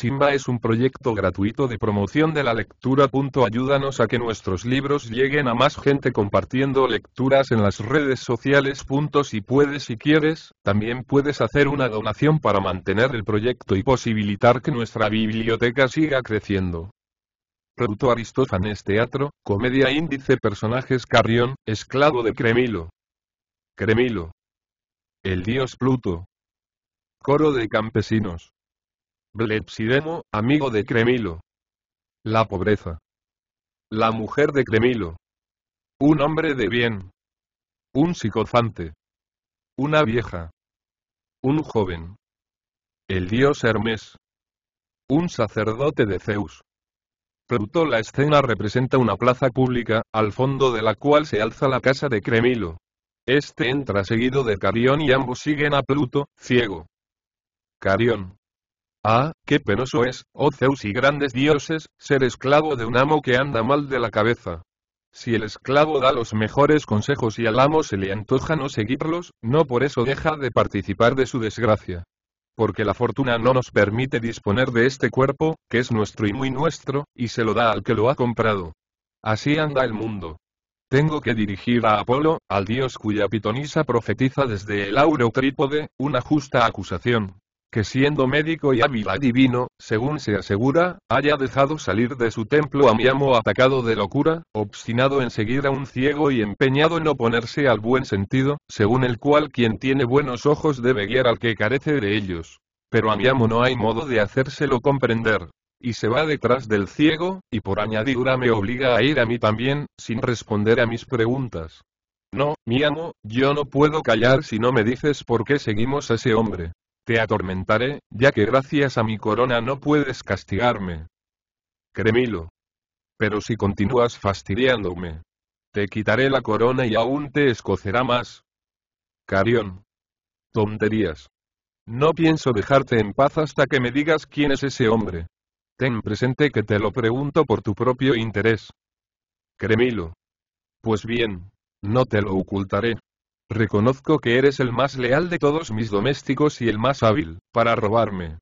Simba es un proyecto gratuito de promoción de la lectura. Ayúdanos a que nuestros libros lleguen a más gente compartiendo lecturas en las redes sociales. Si puedes y quieres, también puedes hacer una donación para mantener el proyecto y posibilitar que nuestra biblioteca siga creciendo. Producto Aristófanes Teatro, Comedia Índice Personajes Carrión, Esclavo de Cremilo. Cremilo. El dios Pluto. Coro de campesinos. Blepsidemo, amigo de Cremilo. La pobreza. La mujer de Cremilo. Un hombre de bien. Un psicofante. Una vieja. Un joven. El dios Hermes. Un sacerdote de Zeus. Pluto la escena representa una plaza pública, al fondo de la cual se alza la casa de Cremilo. Este entra seguido de Carión y ambos siguen a Pluto, ciego. Carión. Ah, qué penoso es, oh Zeus y grandes dioses, ser esclavo de un amo que anda mal de la cabeza. Si el esclavo da los mejores consejos y al amo se le antoja no seguirlos, no por eso deja de participar de su desgracia. Porque la fortuna no nos permite disponer de este cuerpo, que es nuestro y muy nuestro, y se lo da al que lo ha comprado. Así anda el mundo. Tengo que dirigir a Apolo, al dios cuya pitonisa profetiza desde el auro trípode, una justa acusación, que siendo médico y hábil divino, según se asegura, haya dejado salir de su templo a mi amo atacado de locura, obstinado en seguir a un ciego y empeñado en oponerse al buen sentido, según el cual quien tiene buenos ojos debe guiar al que carece de ellos. Pero a mi amo no hay modo de hacérselo comprender. Y se va detrás del ciego, y por añadidura me obliga a ir a mí también, sin responder a mis preguntas. No, mi amo, yo no puedo callar si no me dices por qué seguimos a ese hombre. Te atormentaré, ya que gracias a mi corona no puedes castigarme. Cremilo. Pero si continúas fastidiándome. Te quitaré la corona y aún te escocerá más. Carión. Tonterías. No pienso dejarte en paz hasta que me digas quién es ese hombre. Ten presente que te lo pregunto por tu propio interés. Cremilo. Pues bien, no te lo ocultaré. Reconozco que eres el más leal de todos mis domésticos y el más hábil, para robarme.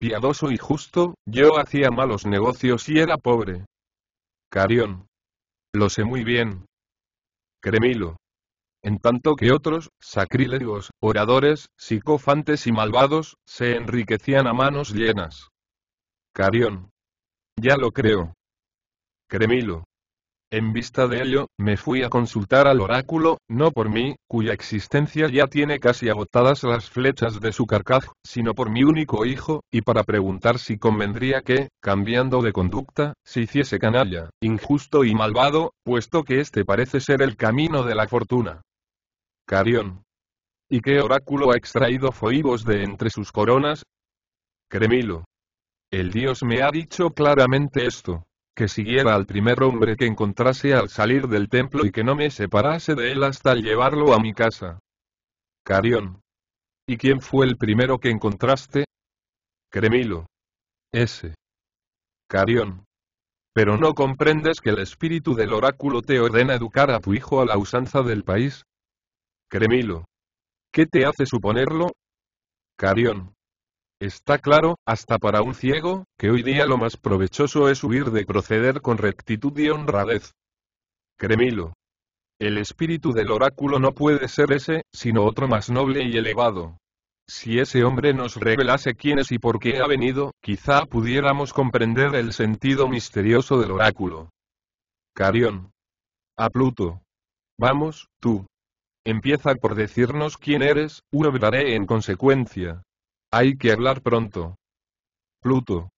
Piadoso y justo, yo hacía malos negocios y era pobre. Carión. Lo sé muy bien. Cremilo. En tanto que otros, sacrílegos, oradores, psicofantes y malvados, se enriquecían a manos llenas. Carión. Ya lo creo. Cremilo. En vista de ello, me fui a consultar al oráculo, no por mí, cuya existencia ya tiene casi agotadas las flechas de su carcaj, sino por mi único hijo, y para preguntar si convendría que, cambiando de conducta, se hiciese canalla, injusto y malvado, puesto que este parece ser el camino de la fortuna. Carión. ¿Y qué oráculo ha extraído Foibos de entre sus coronas? Cremilo. El dios me ha dicho claramente esto que siguiera al primer hombre que encontrase al salir del templo y que no me separase de él hasta llevarlo a mi casa. Carión. ¿Y quién fue el primero que encontraste? Cremilo. Ese. Carión. Pero no comprendes que el espíritu del oráculo te ordena educar a tu hijo a la usanza del país. Cremilo. ¿Qué te hace suponerlo? Carión. Está claro, hasta para un ciego, que hoy día lo más provechoso es huir de proceder con rectitud y honradez. Cremilo. El espíritu del oráculo no puede ser ese, sino otro más noble y elevado. Si ese hombre nos revelase quién es y por qué ha venido, quizá pudiéramos comprender el sentido misterioso del oráculo. Carión. A Pluto. Vamos, tú. Empieza por decirnos quién eres, y obraré en consecuencia. Hay que hablar pronto. Pluto.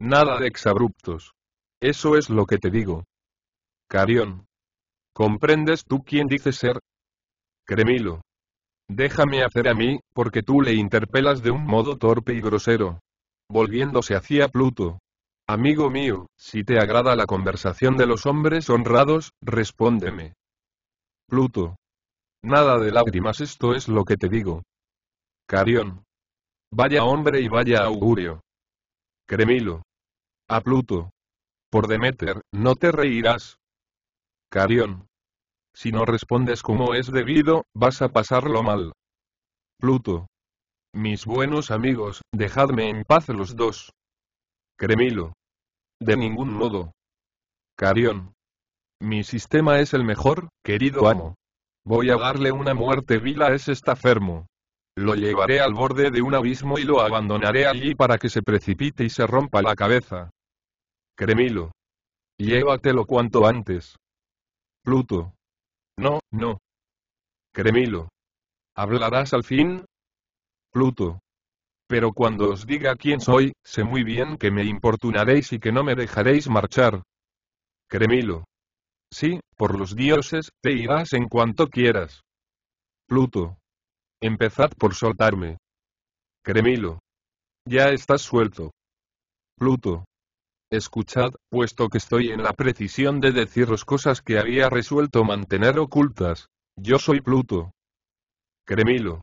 Nada de exabruptos. Eso es lo que te digo. Carión. ¿Comprendes tú quién dice ser? Cremilo. Déjame hacer a mí, porque tú le interpelas de un modo torpe y grosero. Volviéndose hacia Pluto. Amigo mío, si te agrada la conversación de los hombres honrados, respóndeme. Pluto. Nada de lágrimas, esto es lo que te digo. Carión. Vaya hombre y vaya augurio. Cremilo. A Pluto. Por Demeter, no te reirás. Carión. Si no respondes como es debido, vas a pasarlo mal. Pluto. Mis buenos amigos, dejadme en paz los dos. Cremilo. De ningún modo. Carión. Mi sistema es el mejor, querido amo. Voy a darle una muerte vila a ese estafermo. Lo llevaré al borde de un abismo y lo abandonaré allí para que se precipite y se rompa la cabeza. Cremilo. Llévatelo cuanto antes. Pluto. No, no. Cremilo. ¿Hablarás al fin? Pluto. Pero cuando os diga quién soy, sé muy bien que me importunaréis y que no me dejaréis marchar. Cremilo. Sí, por los dioses, te irás en cuanto quieras. Pluto. Empezad por soltarme. Cremilo. Ya estás suelto. Pluto. Escuchad, puesto que estoy en la precisión de deciros cosas que había resuelto mantener ocultas. Yo soy Pluto. Cremilo.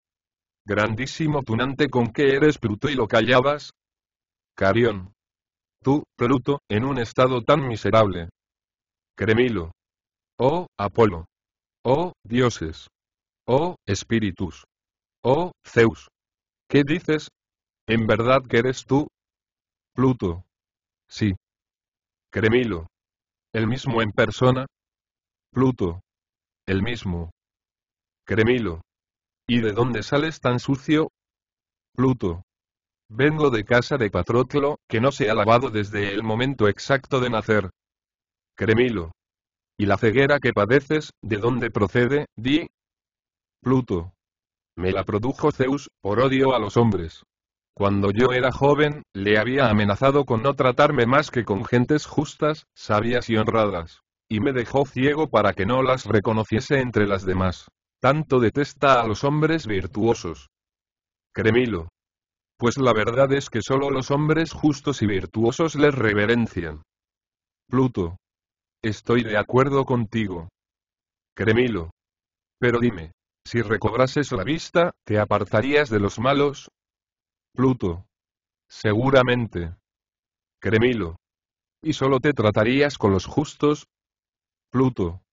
Grandísimo tunante con que eres Pluto y lo callabas. Carión. Tú, Pluto, en un estado tan miserable. Cremilo. Oh, Apolo. Oh, dioses. Oh, espíritus. Oh, Zeus. ¿Qué dices? ¿En verdad que eres tú? Pluto. Sí. Cremilo. El mismo en persona. Pluto. El mismo. Cremilo. ¿Y de dónde sales tan sucio? Pluto. Vengo de casa de Patroclo, que no se ha lavado desde el momento exacto de nacer. Cremilo. ¿Y la ceguera que padeces, de dónde procede, di? Pluto. Me la produjo Zeus, por odio a los hombres. Cuando yo era joven, le había amenazado con no tratarme más que con gentes justas, sabias y honradas. Y me dejó ciego para que no las reconociese entre las demás. Tanto detesta a los hombres virtuosos. Cremilo. Pues la verdad es que solo los hombres justos y virtuosos les reverencian. Pluto. Estoy de acuerdo contigo. Cremilo. Pero dime, si recobrases la vista, ¿te apartarías de los malos? Pluto. Seguramente. Cremilo. ¿Y solo te tratarías con los justos? Pluto.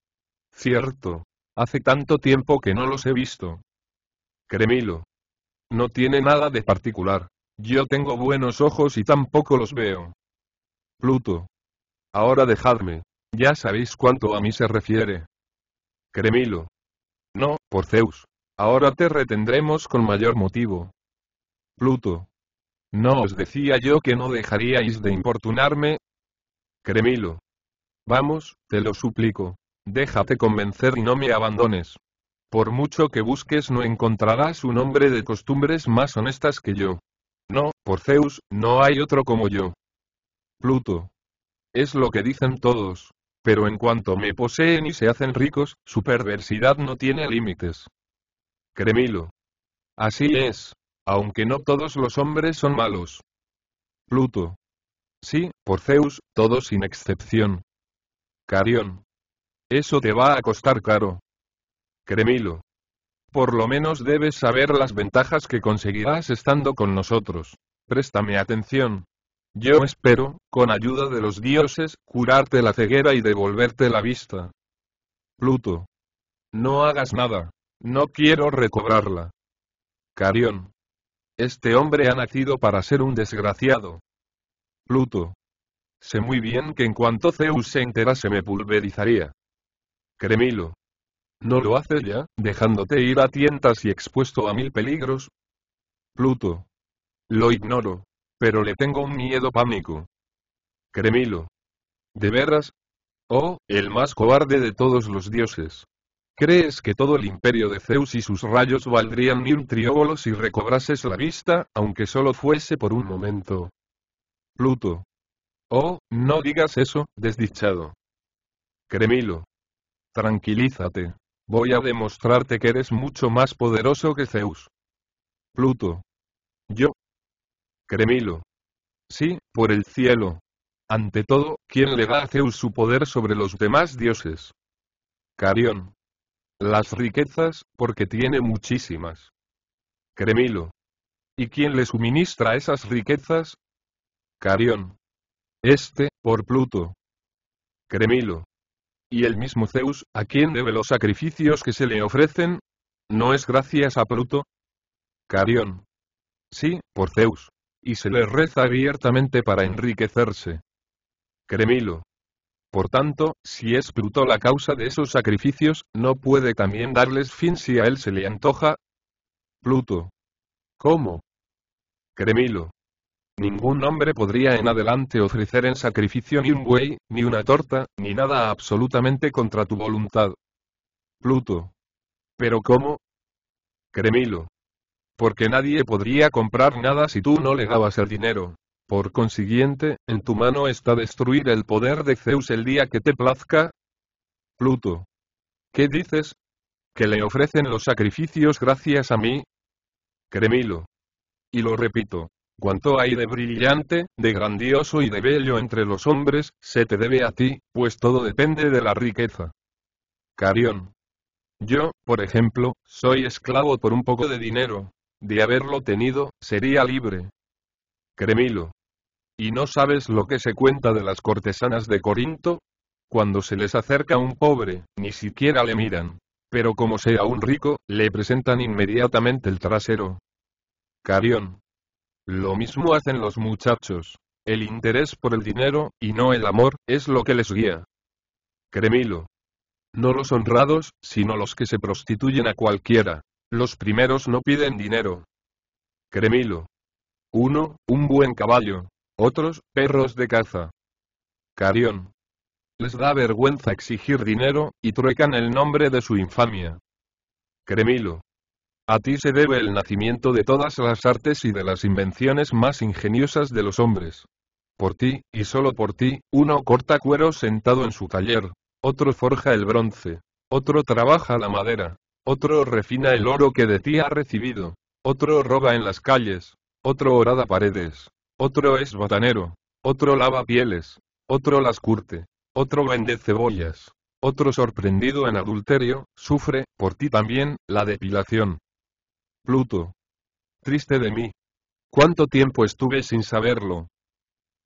Cierto. Hace tanto tiempo que no los he visto. Cremilo. No tiene nada de particular. Yo tengo buenos ojos y tampoco los veo. Pluto. Ahora dejadme. Ya sabéis cuánto a mí se refiere. Cremilo. No, por Zeus. Ahora te retendremos con mayor motivo. Pluto. ¿No os decía yo que no dejaríais de importunarme? Cremilo. Vamos, te lo suplico. Déjate convencer y no me abandones. Por mucho que busques no encontrarás un hombre de costumbres más honestas que yo. No, por Zeus, no hay otro como yo. Pluto. Es lo que dicen todos pero en cuanto me poseen y se hacen ricos, su perversidad no tiene límites. Cremilo. Así es. Aunque no todos los hombres son malos. Pluto. Sí, por Zeus, todos sin excepción. Carión. Eso te va a costar caro. Cremilo. Por lo menos debes saber las ventajas que conseguirás estando con nosotros. Préstame atención. Yo espero, con ayuda de los dioses, curarte la ceguera y devolverte la vista. Pluto. No hagas nada. No quiero recobrarla. Carión. Este hombre ha nacido para ser un desgraciado. Pluto. Sé muy bien que en cuanto Zeus se entera se me pulverizaría. Cremilo. ¿No lo hace ya, dejándote ir a tientas y expuesto a mil peligros? Pluto. Lo ignoro, pero le tengo un miedo pánico. Cremilo. ¿De veras? Oh, el más cobarde de todos los dioses. ¿Crees que todo el imperio de Zeus y sus rayos valdrían mil trióbolos si recobrases la vista, aunque solo fuese por un momento? Pluto. Oh, no digas eso, desdichado. Cremilo. Tranquilízate. Voy a demostrarte que eres mucho más poderoso que Zeus. Pluto. Yo, Cremilo. Sí, por el cielo. Ante todo, ¿quién le da a Zeus su poder sobre los demás dioses? Carión. Las riquezas, porque tiene muchísimas. Cremilo. ¿Y quién le suministra esas riquezas? Carión. Este, por Pluto. Cremilo. ¿Y el mismo Zeus, a quién debe los sacrificios que se le ofrecen? ¿No es gracias a Pluto? Carión. Sí, por Zeus. Y se le reza abiertamente para enriquecerse. Cremilo. Por tanto, si es Pluto la causa de esos sacrificios, ¿no puede también darles fin si a él se le antoja? Pluto. ¿Cómo? Cremilo. Ningún hombre podría en adelante ofrecer en sacrificio ni un buey, ni una torta, ni nada absolutamente contra tu voluntad. Pluto. ¿Pero cómo? Cremilo porque nadie podría comprar nada si tú no le dabas el dinero. Por consiguiente, en tu mano está destruir el poder de Zeus el día que te plazca. Pluto. ¿Qué dices? ¿Que le ofrecen los sacrificios gracias a mí? Cremilo. Y lo repito, cuanto hay de brillante, de grandioso y de bello entre los hombres, se te debe a ti, pues todo depende de la riqueza. Carión. Yo, por ejemplo, soy esclavo por un poco de dinero, de haberlo tenido, sería libre. Cremilo. ¿Y no sabes lo que se cuenta de las cortesanas de Corinto? Cuando se les acerca un pobre, ni siquiera le miran. Pero como sea un rico, le presentan inmediatamente el trasero. Carión. Lo mismo hacen los muchachos. El interés por el dinero, y no el amor, es lo que les guía. Cremilo. No los honrados, sino los que se prostituyen a cualquiera. Los primeros no piden dinero. Cremilo. Uno, Un buen caballo. Otros, perros de caza. Carión. Les da vergüenza exigir dinero, y truecan el nombre de su infamia. Cremilo. A ti se debe el nacimiento de todas las artes y de las invenciones más ingeniosas de los hombres. Por ti, y solo por ti, uno corta cuero sentado en su taller, otro forja el bronce, otro trabaja la madera, otro refina el oro que de ti ha recibido. Otro roba en las calles. Otro orada paredes. Otro es botanero. Otro lava pieles. Otro las curte. Otro vende cebollas. Otro sorprendido en adulterio, sufre, por ti también, la depilación. Pluto. Triste de mí. ¿Cuánto tiempo estuve sin saberlo?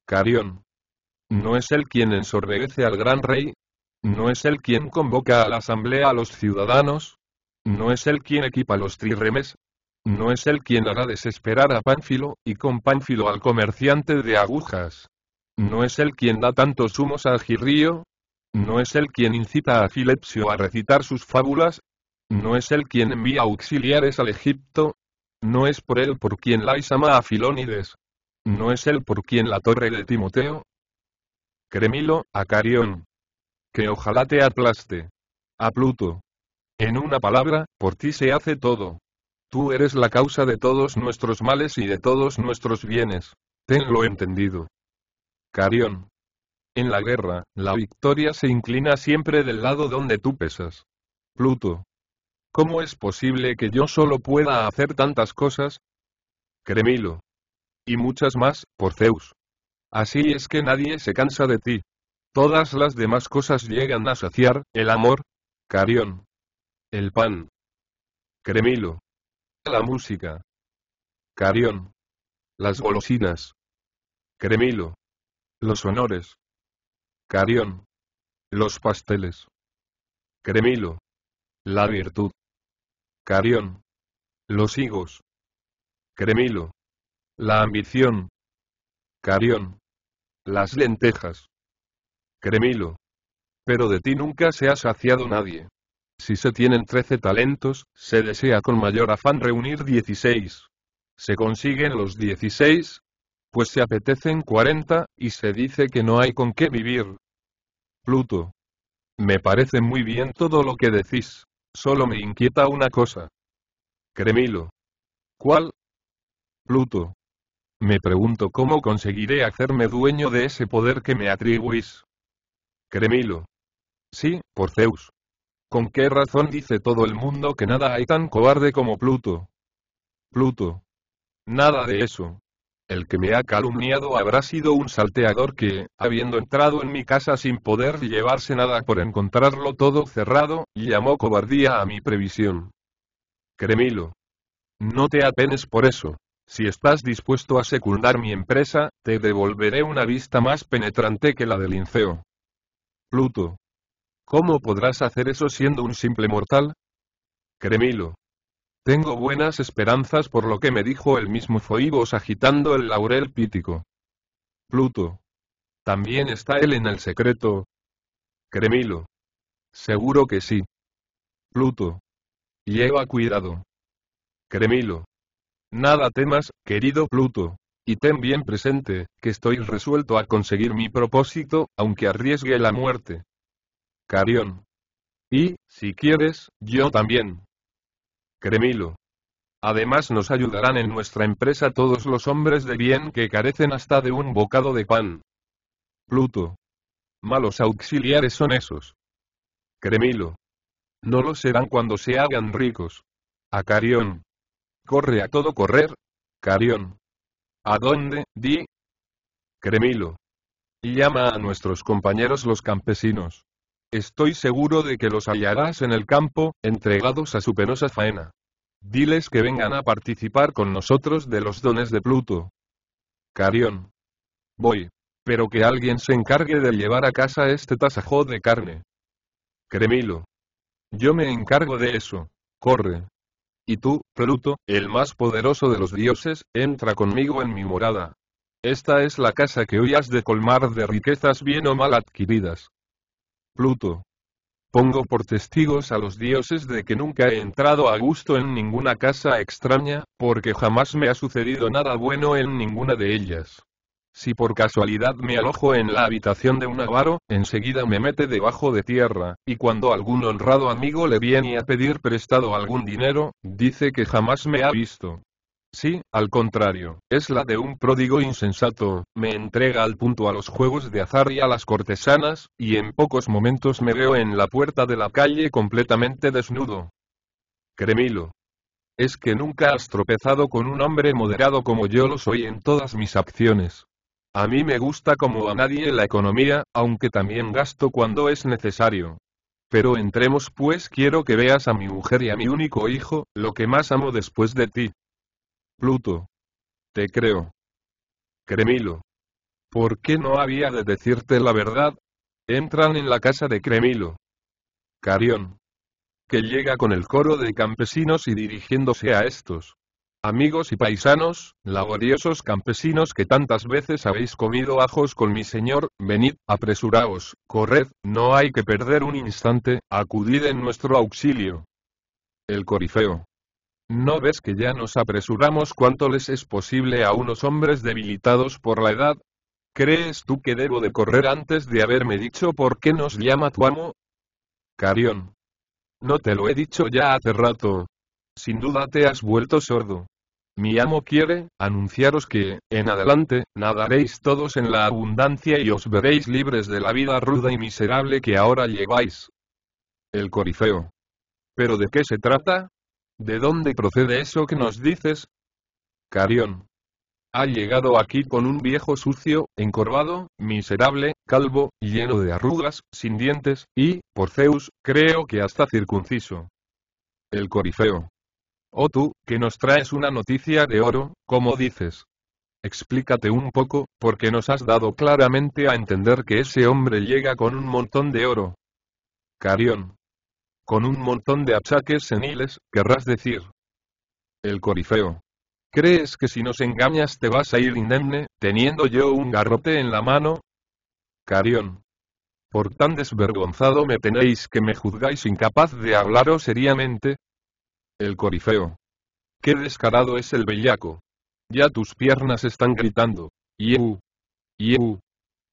Carión. ¿No es él quien ensorbece al gran rey? ¿No es él quien convoca a la asamblea a los ciudadanos? ¿No es él quien equipa los trirremes? ¿No es él quien hará desesperar a Pánfilo, y con Pánfilo al comerciante de agujas? ¿No es él quien da tantos humos a Girrío? ¿No es él quien incita a Filepsio a recitar sus fábulas? ¿No es él quien envía auxiliares al Egipto? ¿No es por él por quien Lais ama a Filónides? ¿No es él por quien la torre de Timoteo? Cremilo, a Carión. Que ojalá te aplaste. A Pluto. En una palabra, por ti se hace todo. Tú eres la causa de todos nuestros males y de todos nuestros bienes. Tenlo entendido. Carión. En la guerra, la victoria se inclina siempre del lado donde tú pesas. Pluto. ¿Cómo es posible que yo solo pueda hacer tantas cosas? Cremilo. Y muchas más, por Zeus. Así es que nadie se cansa de ti. Todas las demás cosas llegan a saciar, el amor. Carión. El pan. Cremilo. La música. Carión. Las golosinas. Cremilo. Los honores. Carión. Los pasteles. Cremilo. La virtud. Carión. Los higos. Cremilo. La ambición. Carión. Las lentejas. Cremilo. Pero de ti nunca se ha saciado nadie. Si se tienen 13 talentos, se desea con mayor afán reunir 16. ¿Se consiguen los 16? Pues se apetecen 40, y se dice que no hay con qué vivir. Pluto. Me parece muy bien todo lo que decís. Solo me inquieta una cosa. Cremilo. ¿Cuál? Pluto. Me pregunto cómo conseguiré hacerme dueño de ese poder que me atribuís. Cremilo. Sí, por Zeus. ¿Con qué razón dice todo el mundo que nada hay tan cobarde como Pluto? Pluto. Nada de eso. El que me ha calumniado habrá sido un salteador que, habiendo entrado en mi casa sin poder llevarse nada por encontrarlo todo cerrado, llamó cobardía a mi previsión. Cremilo. No te apenes por eso. Si estás dispuesto a secundar mi empresa, te devolveré una vista más penetrante que la del Linceo. Pluto. ¿Cómo podrás hacer eso siendo un simple mortal? Cremilo. Tengo buenas esperanzas por lo que me dijo el mismo Foibos agitando el laurel pítico. Pluto. También está él en el secreto. Cremilo. Seguro que sí. Pluto. Lleva cuidado. Cremilo. Nada temas, querido Pluto. Y ten bien presente, que estoy resuelto a conseguir mi propósito, aunque arriesgue la muerte. Carión. Y, si quieres, yo también. Cremilo. Además nos ayudarán en nuestra empresa todos los hombres de bien que carecen hasta de un bocado de pan. Pluto. Malos auxiliares son esos. Cremilo. No lo serán cuando se hagan ricos. A Carión. Corre a todo correr. Carión. ¿A dónde, di? Cremilo. Llama a nuestros compañeros los campesinos. Estoy seguro de que los hallarás en el campo, entregados a su penosa faena. Diles que vengan a participar con nosotros de los dones de Pluto. Carión. Voy. Pero que alguien se encargue de llevar a casa este tasajo de carne. Cremilo. Yo me encargo de eso. Corre. Y tú, Pluto, el más poderoso de los dioses, entra conmigo en mi morada. Esta es la casa que hoy has de colmar de riquezas bien o mal adquiridas. Pluto. Pongo por testigos a los dioses de que nunca he entrado a gusto en ninguna casa extraña, porque jamás me ha sucedido nada bueno en ninguna de ellas. Si por casualidad me alojo en la habitación de un avaro, enseguida me mete debajo de tierra, y cuando algún honrado amigo le viene a pedir prestado algún dinero, dice que jamás me ha visto. Sí, al contrario, es la de un pródigo insensato, me entrega al punto a los juegos de azar y a las cortesanas, y en pocos momentos me veo en la puerta de la calle completamente desnudo. Cremilo. Es que nunca has tropezado con un hombre moderado como yo lo soy en todas mis acciones. A mí me gusta como a nadie la economía, aunque también gasto cuando es necesario, pero entremos pues quiero que veas a mi mujer y a mi único hijo, lo que más amo después de ti. Pluto. Te creo. Cremilo. ¿Por qué no había de decirte la verdad? Entran en la casa de Cremilo. Carión. Que llega con el coro de campesinos y dirigiéndose a estos. Amigos y paisanos, laboriosos campesinos que tantas veces habéis comido ajos con mi señor, venid, apresuraos, corred, no hay que perder un instante, acudid en nuestro auxilio. El Corifeo. ¿No ves que ya nos apresuramos cuanto les es posible a unos hombres debilitados por la edad? ¿Crees tú que debo de correr antes de haberme dicho por qué nos llama tu amo? Carión. No te lo he dicho ya hace rato. Sin duda te has vuelto sordo. Mi amo quiere, anunciaros que, en adelante, nadaréis todos en la abundancia y os veréis libres de la vida ruda y miserable que ahora lleváis. El Corifeo. ¿Pero de qué se trata? ¿De dónde procede eso que nos dices? Carión. Ha llegado aquí con un viejo sucio, encorvado, miserable, calvo, lleno de arrugas, sin dientes, y, por Zeus, creo que hasta circunciso. El corifeo. Oh tú, que nos traes una noticia de oro, como dices. Explícate un poco, porque nos has dado claramente a entender que ese hombre llega con un montón de oro. Carión. Con un montón de achaques seniles, querrás decir. El corifeo. ¿Crees que si nos engañas te vas a ir indemne, teniendo yo un garrote en la mano? Carión. Por tan desvergonzado me tenéis que me juzgáis incapaz de hablaros seriamente. El corifeo. Qué descarado es el bellaco. Ya tus piernas están gritando. Yeu. Yeu.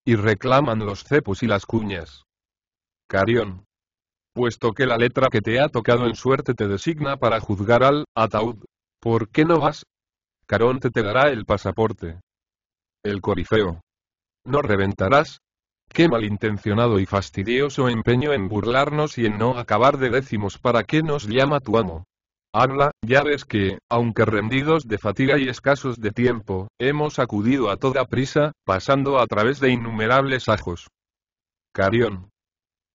Y reclaman los cepos y las cuñas. Carión puesto que la letra que te ha tocado en suerte te designa para juzgar al ataúd. ¿Por qué no vas? Caronte te dará el pasaporte. El corifeo. ¿No reventarás? Qué malintencionado y fastidioso empeño en burlarnos y en no acabar de décimos para qué nos llama tu amo. Habla, ya ves que, aunque rendidos de fatiga y escasos de tiempo, hemos acudido a toda prisa, pasando a través de innumerables ajos. Carión.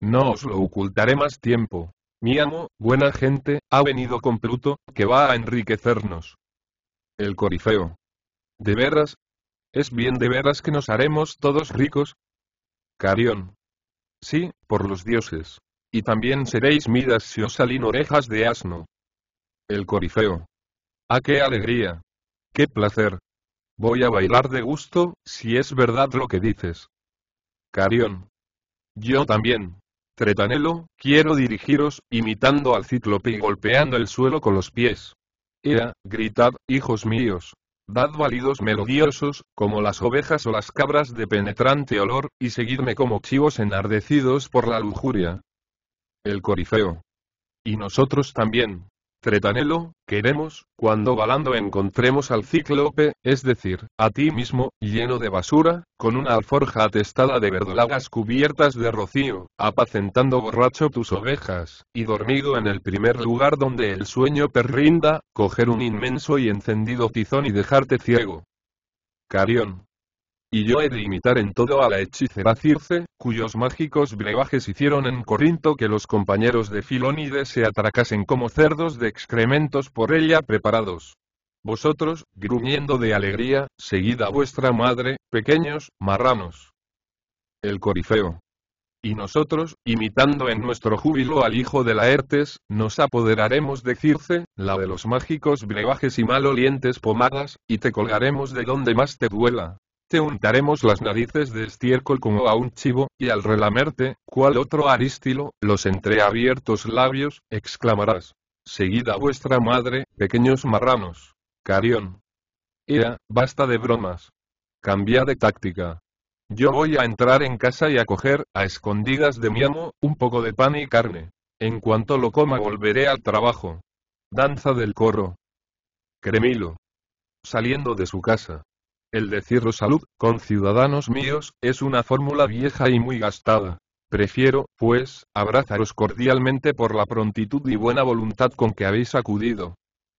No os lo ocultaré más tiempo. Mi amo, buena gente, ha venido con Pluto, que va a enriquecernos. El corifeo. ¿De veras? ¿Es bien de veras que nos haremos todos ricos? Carión. Sí, por los dioses. Y también seréis midas si os salen orejas de asno. El corifeo. ¡Ah, qué alegría! ¡Qué placer! Voy a bailar de gusto, si es verdad lo que dices. Carión. Yo también. Cretanelo, quiero dirigiros, imitando al cíclope y golpeando el suelo con los pies. Era, gritad, hijos míos. Dad válidos melodiosos, como las ovejas o las cabras de penetrante olor, y seguidme como chivos enardecidos por la lujuria. El Corifeo. Y nosotros también, Tretanelo, queremos, cuando balando encontremos al cíclope, es decir, a ti mismo, lleno de basura, con una alforja atestada de verdolagas cubiertas de rocío, apacentando borracho tus ovejas, y dormido en el primer lugar donde el sueño perrinda, coger un inmenso y encendido tizón y dejarte ciego. Carión, y yo he de imitar en todo a la hechicera Circe, cuyos mágicos brebajes hicieron en Corinto que los compañeros de Filónides se atracasen como cerdos de excrementos por ella preparados. Vosotros, gruñendo de alegría, seguid a vuestra madre, pequeños, marranos. El corifeo. Y nosotros, imitando en nuestro júbilo al hijo de Laertes, nos apoderaremos de Circe, la de los mágicos brebajes y malolientes pomadas, y te colgaremos de donde más te duela, te untaremos las narices de estiércol como a un chivo, y al relamerte, cual otro arístilo, los entreabiertos labios, exclamarás. Seguida vuestra madre, pequeños marranos. Carión. Ea, basta de bromas. Cambia de táctica. Yo voy a entrar en casa y a coger, a escondidas de mi amo, un poco de pan y carne. En cuanto lo coma volveré al trabajo. Danza del corro. Cremilo. Saliendo de su casa, el decirlo salud, con ciudadanos míos, es una fórmula vieja y muy gastada. Prefiero, pues, abrazaros cordialmente por la prontitud y buena voluntad con que habéis acudido.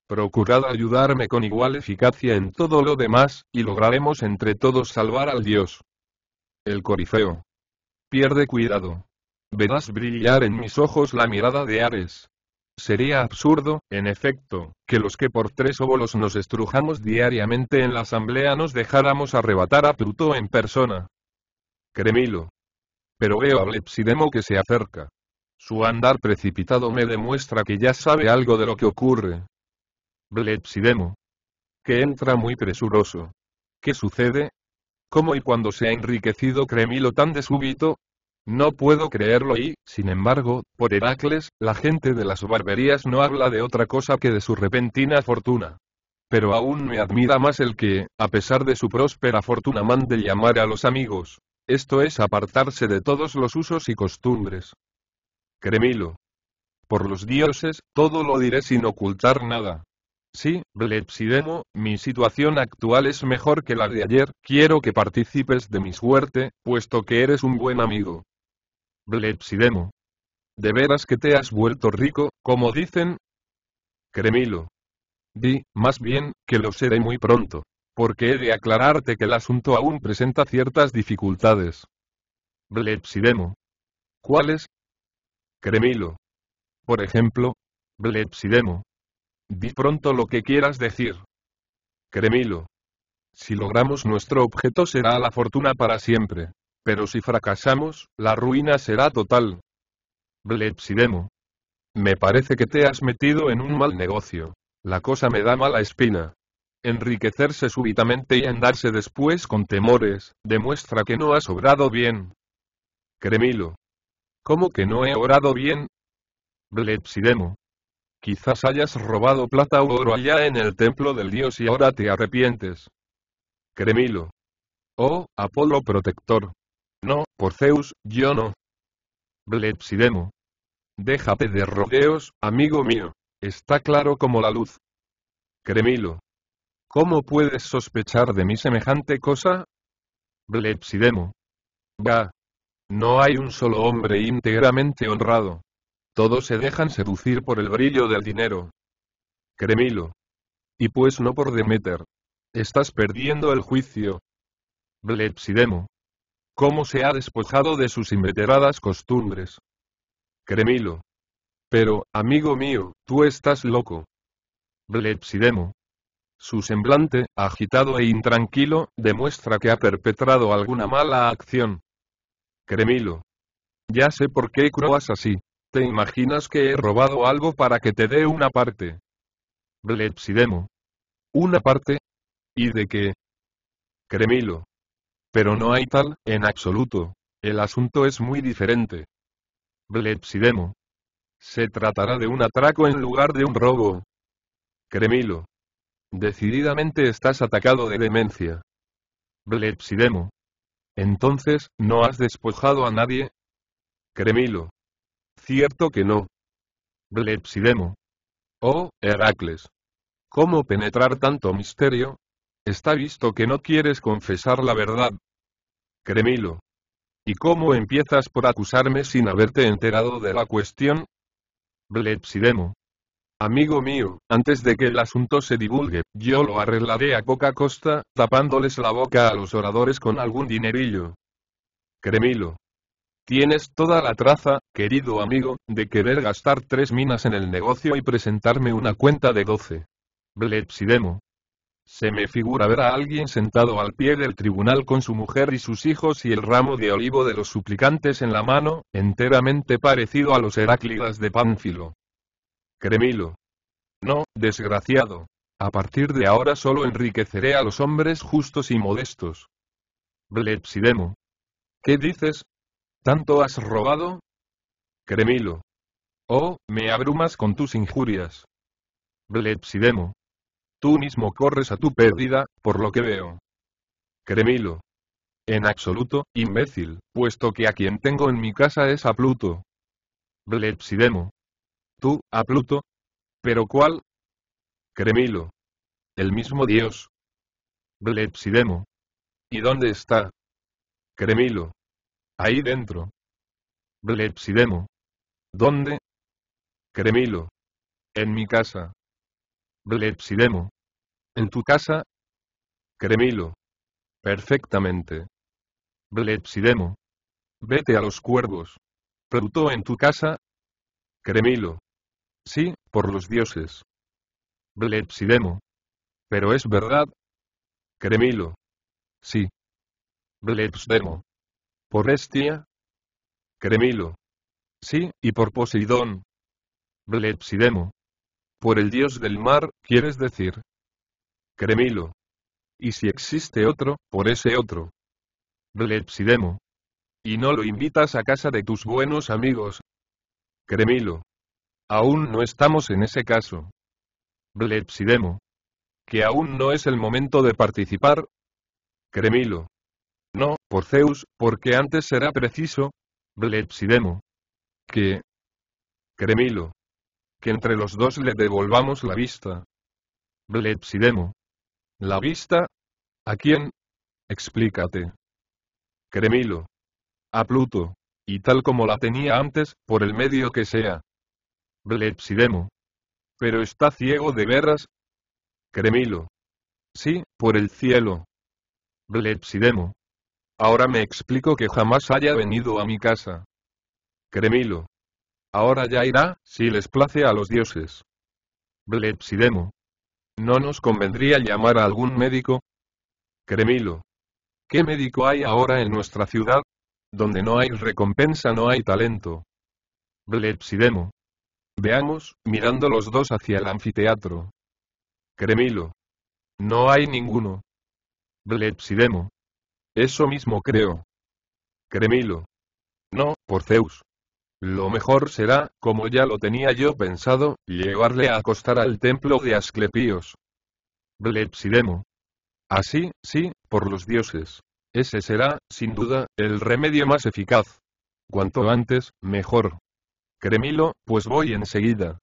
Procurad ayudarme con igual eficacia en todo lo demás, y lograremos entre todos salvar al Dios. El Corifeo. Pierde cuidado. Verás brillar en mis ojos la mirada de Ares. Sería absurdo, en efecto, que los que por tres óvolos nos estrujamos diariamente en la asamblea nos dejáramos arrebatar a Pluto en persona. Cremilo. Pero veo a Blepsidemo que se acerca. Su andar precipitado me demuestra que ya sabe algo de lo que ocurre. Blepsidemo. Que entra muy presuroso. ¿Qué sucede? ¿Cómo y cuándo se ha enriquecido Cremilo tan de súbito? No puedo creerlo y, sin embargo, por Heracles, la gente de las barberías no habla de otra cosa que de su repentina fortuna. Pero aún me admira más el que, a pesar de su próspera fortuna, mande llamar a los amigos. Esto es apartarse de todos los usos y costumbres. Cremilo. Por los dioses, todo lo diré sin ocultar nada. Sí, Blepsidemo, mi situación actual es mejor que la de ayer, quiero que participes de mi suerte, puesto que eres un buen amigo. Blepsidemo. ¿De veras que te has vuelto rico, como dicen? Cremilo. Di, más bien, que lo seré muy pronto. Porque he de aclararte que el asunto aún presenta ciertas dificultades. Blepsidemo. ¿Cuáles? Cremilo. Por ejemplo, Blepsidemo. Di pronto lo que quieras decir. Cremilo. Si logramos nuestro objeto será la fortuna para siempre. Pero si fracasamos, la ruina será total. Blepsidemo. Me parece que te has metido en un mal negocio. La cosa me da mala espina. Enriquecerse súbitamente y andarse después con temores, demuestra que no has obrado bien. Cremilo. ¿Cómo que no he orado bien? Blepsidemo. Quizás hayas robado plata u oro allá en el templo del dios y ahora te arrepientes. Cremilo. Oh, Apolo protector. No, por Zeus, yo no. Blepsidemo. Déjate de rodeos, amigo mío. Está claro como la luz. Cremilo. ¿Cómo puedes sospechar de mí semejante cosa? Blepsidemo. va, No hay un solo hombre íntegramente honrado. Todos se dejan seducir por el brillo del dinero. Cremilo. Y pues no por Demeter. Estás perdiendo el juicio. Blepsidemo cómo se ha despojado de sus inveteradas costumbres. Cremilo. Pero, amigo mío, tú estás loco. Blepsidemo. Su semblante, agitado e intranquilo, demuestra que ha perpetrado alguna mala acción. Cremilo. Ya sé por qué croas así. Te imaginas que he robado algo para que te dé una parte. Blepsidemo. ¿Una parte? ¿Y de qué? Cremilo. Pero no hay tal, en absoluto. El asunto es muy diferente. Blepsidemo. Se tratará de un atraco en lugar de un robo. Cremilo. Decididamente estás atacado de demencia. Blepsidemo. Entonces, ¿no has despojado a nadie? Cremilo. Cierto que no. Blepsidemo. Oh, Heracles. ¿Cómo penetrar tanto misterio? Está visto que no quieres confesar la verdad. Cremilo. ¿Y cómo empiezas por acusarme sin haberte enterado de la cuestión? Blepsidemo. Amigo mío, antes de que el asunto se divulgue, yo lo arreglaré a poca costa, tapándoles la boca a los oradores con algún dinerillo. Cremilo. Tienes toda la traza, querido amigo, de querer gastar tres minas en el negocio y presentarme una cuenta de doce. Blepsidemo. Se me figura ver a alguien sentado al pie del tribunal con su mujer y sus hijos y el ramo de olivo de los suplicantes en la mano, enteramente parecido a los Heráclidas de Pánfilo. Cremilo. No, desgraciado. A partir de ahora solo enriqueceré a los hombres justos y modestos. Blepsidemo. ¿Qué dices? ¿Tanto has robado? Cremilo. Oh, me abrumas con tus injurias. Blepsidemo. Tú mismo corres a tu pérdida, por lo que veo. Cremilo. En absoluto, imbécil, puesto que a quien tengo en mi casa es a Pluto. Blepsidemo. ¿Tú, a Pluto? ¿Pero cuál? Cremilo. El mismo dios. Blepsidemo. ¿Y dónde está? Cremilo. Ahí dentro. Blepsidemo. ¿Dónde? Cremilo. En mi casa. Blepsidemo. ¿En tu casa? Cremilo. Perfectamente. Blepsidemo. Vete a los cuervos. Pluto en tu casa? Cremilo. Sí, por los dioses. Blepsidemo. Pero es verdad. Cremilo. Sí. Blepsidemo. ¿Por Estia? Cremilo. Sí, y por Poseidón. Blepsidemo. Por el dios del mar, quieres decir. Cremilo. Y si existe otro, por ese otro. Blepsidemo. Y no lo invitas a casa de tus buenos amigos. Cremilo. Aún no estamos en ese caso. Blepsidemo. Que aún no es el momento de participar. Cremilo. No, por Zeus, porque antes será preciso. Blepsidemo. Que. Cremilo que entre los dos le devolvamos la vista. Blepsidemo. ¿La vista? ¿A quién? Explícate. Cremilo. A Pluto. Y tal como la tenía antes, por el medio que sea. Blepsidemo. ¿Pero está ciego de veras? Cremilo. Sí, por el cielo. Blepsidemo. Ahora me explico que jamás haya venido a mi casa. Cremilo. Ahora ya irá, si les place a los dioses. Blepsidemo. ¿No nos convendría llamar a algún médico? Cremilo. ¿Qué médico hay ahora en nuestra ciudad? Donde no hay recompensa no hay talento. Blepsidemo. Veamos, mirando los dos hacia el anfiteatro. Cremilo. No hay ninguno. Blepsidemo. Eso mismo creo. Cremilo. No, por Zeus. Lo mejor será, como ya lo tenía yo pensado, llevarle a acostar al templo de Asclepios. Blepsidemo. Así, sí, por los dioses. Ese será, sin duda, el remedio más eficaz. Cuanto antes, mejor. Cremilo, pues voy enseguida.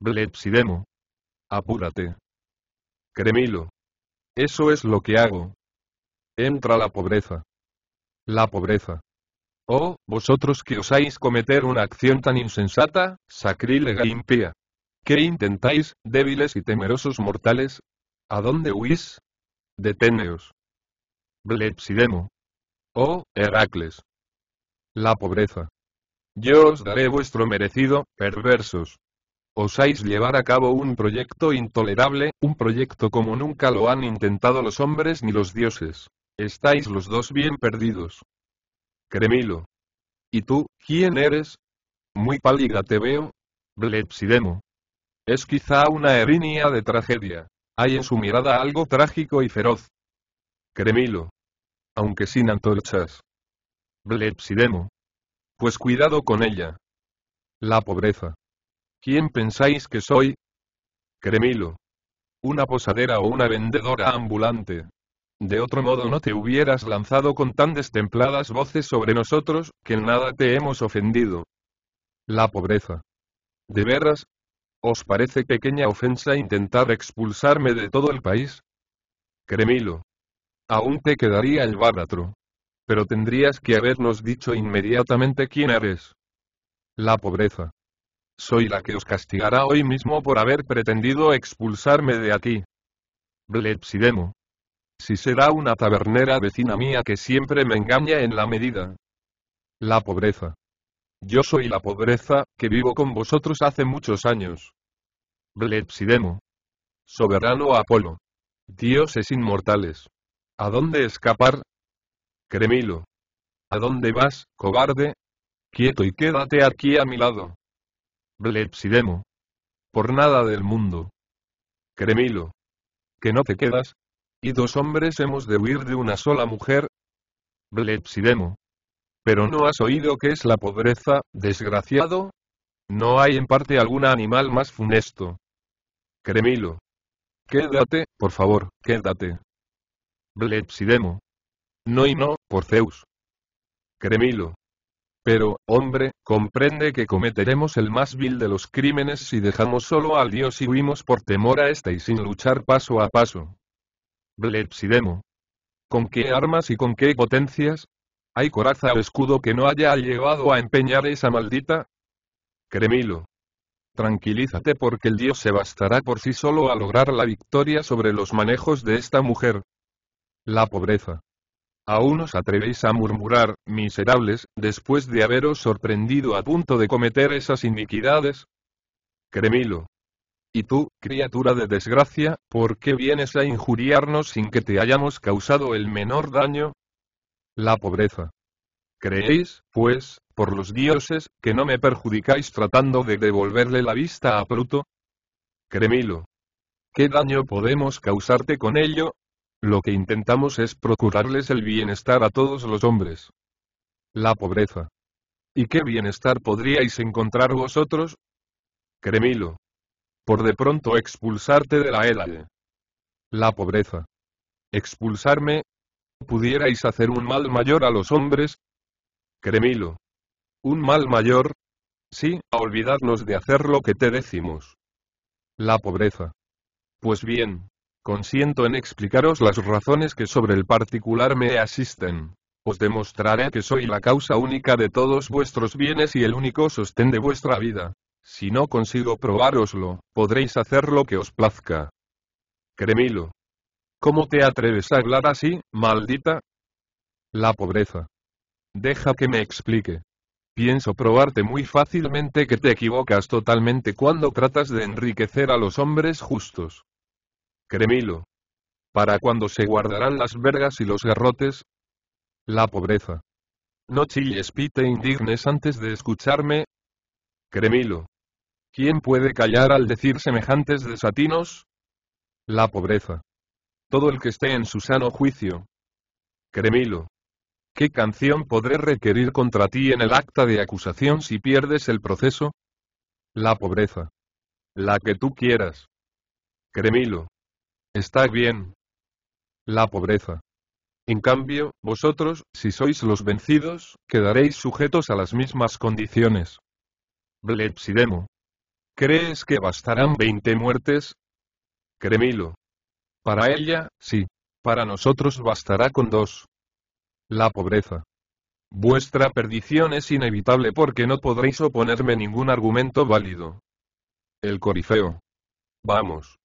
Blepsidemo. Apúrate. Cremilo. Eso es lo que hago. Entra la pobreza. La pobreza. Oh, vosotros que osáis cometer una acción tan insensata, sacrílega e impía. ¿Qué intentáis, débiles y temerosos mortales? ¿A dónde huís? ¡Deténeos! Blepsidemo. Oh, Heracles. La pobreza. Yo os daré vuestro merecido, perversos. Osáis llevar a cabo un proyecto intolerable, un proyecto como nunca lo han intentado los hombres ni los dioses. Estáis los dos bien perdidos. Cremilo. ¿Y tú, quién eres? Muy pálida te veo. Blepsidemo. Es quizá una erinia de tragedia. Hay en su mirada algo trágico y feroz. Cremilo. Aunque sin antorchas. Blepsidemo. Pues cuidado con ella. La pobreza. ¿Quién pensáis que soy? Cremilo. Una posadera o una vendedora ambulante. De otro modo no te hubieras lanzado con tan destempladas voces sobre nosotros, que en nada te hemos ofendido. La pobreza. ¿De veras? ¿Os parece pequeña ofensa intentar expulsarme de todo el país? Cremilo. Aún te quedaría el bárbaro. Pero tendrías que habernos dicho inmediatamente quién eres. La pobreza. Soy la que os castigará hoy mismo por haber pretendido expulsarme de aquí. Blepsidemo. Si será una tabernera vecina mía que siempre me engaña en la medida. La pobreza. Yo soy la pobreza, que vivo con vosotros hace muchos años. Blepsidemo. Soberano Apolo. Dioses inmortales. ¿A dónde escapar? Cremilo. ¿A dónde vas, cobarde? Quieto y quédate aquí a mi lado. Blepsidemo. Por nada del mundo. Cremilo. ¿Que no te quedas? ¿Y dos hombres hemos de huir de una sola mujer? Blepsidemo. ¿Pero no has oído qué es la pobreza, desgraciado? No hay en parte algún animal más funesto. Cremilo. Quédate, por favor, quédate. Blepsidemo. No y no, por Zeus. Cremilo. Pero, hombre, comprende que cometeremos el más vil de los crímenes si dejamos solo al dios y huimos por temor a este y sin luchar paso a paso. Blepsidemo. ¿Con qué armas y con qué potencias? ¿Hay coraza o escudo que no haya llevado a empeñar esa maldita? Cremilo. Tranquilízate porque el dios se bastará por sí solo a lograr la victoria sobre los manejos de esta mujer. La pobreza. Aún os atrevéis a murmurar, miserables, después de haberos sorprendido a punto de cometer esas iniquidades. Cremilo. Y tú, criatura de desgracia, ¿por qué vienes a injuriarnos sin que te hayamos causado el menor daño? La pobreza. ¿Creéis, pues, por los dioses, que no me perjudicáis tratando de devolverle la vista a Pluto? Cremilo. ¿Qué daño podemos causarte con ello? Lo que intentamos es procurarles el bienestar a todos los hombres. La pobreza. ¿Y qué bienestar podríais encontrar vosotros? Cremilo por de pronto expulsarte de la edad. La pobreza. Expulsarme. ¿Pudierais hacer un mal mayor a los hombres? Cremilo. ¿Un mal mayor? Sí, a olvidarnos de hacer lo que te decimos. La pobreza. Pues bien, consiento en explicaros las razones que sobre el particular me asisten. Os demostraré que soy la causa única de todos vuestros bienes y el único sostén de vuestra vida. Si no consigo probároslo, podréis hacer lo que os plazca. Cremilo. ¿Cómo te atreves a hablar así, maldita? La pobreza. Deja que me explique. Pienso probarte muy fácilmente que te equivocas totalmente cuando tratas de enriquecer a los hombres justos. Cremilo. ¿Para cuándo se guardarán las vergas y los garrotes? La pobreza. No chilles, pite indignes antes de escucharme. Cremilo. ¿Quién puede callar al decir semejantes desatinos? La pobreza. Todo el que esté en su sano juicio. Cremilo. ¿Qué canción podré requerir contra ti en el acta de acusación si pierdes el proceso? La pobreza. La que tú quieras. Cremilo. Está bien. La pobreza. En cambio, vosotros, si sois los vencidos, quedaréis sujetos a las mismas condiciones. Blepsidemo. ¿Crees que bastarán 20 muertes? Cremilo. Para ella, sí. Para nosotros bastará con dos. La pobreza. Vuestra perdición es inevitable porque no podréis oponerme ningún argumento válido. El Corifeo. Vamos.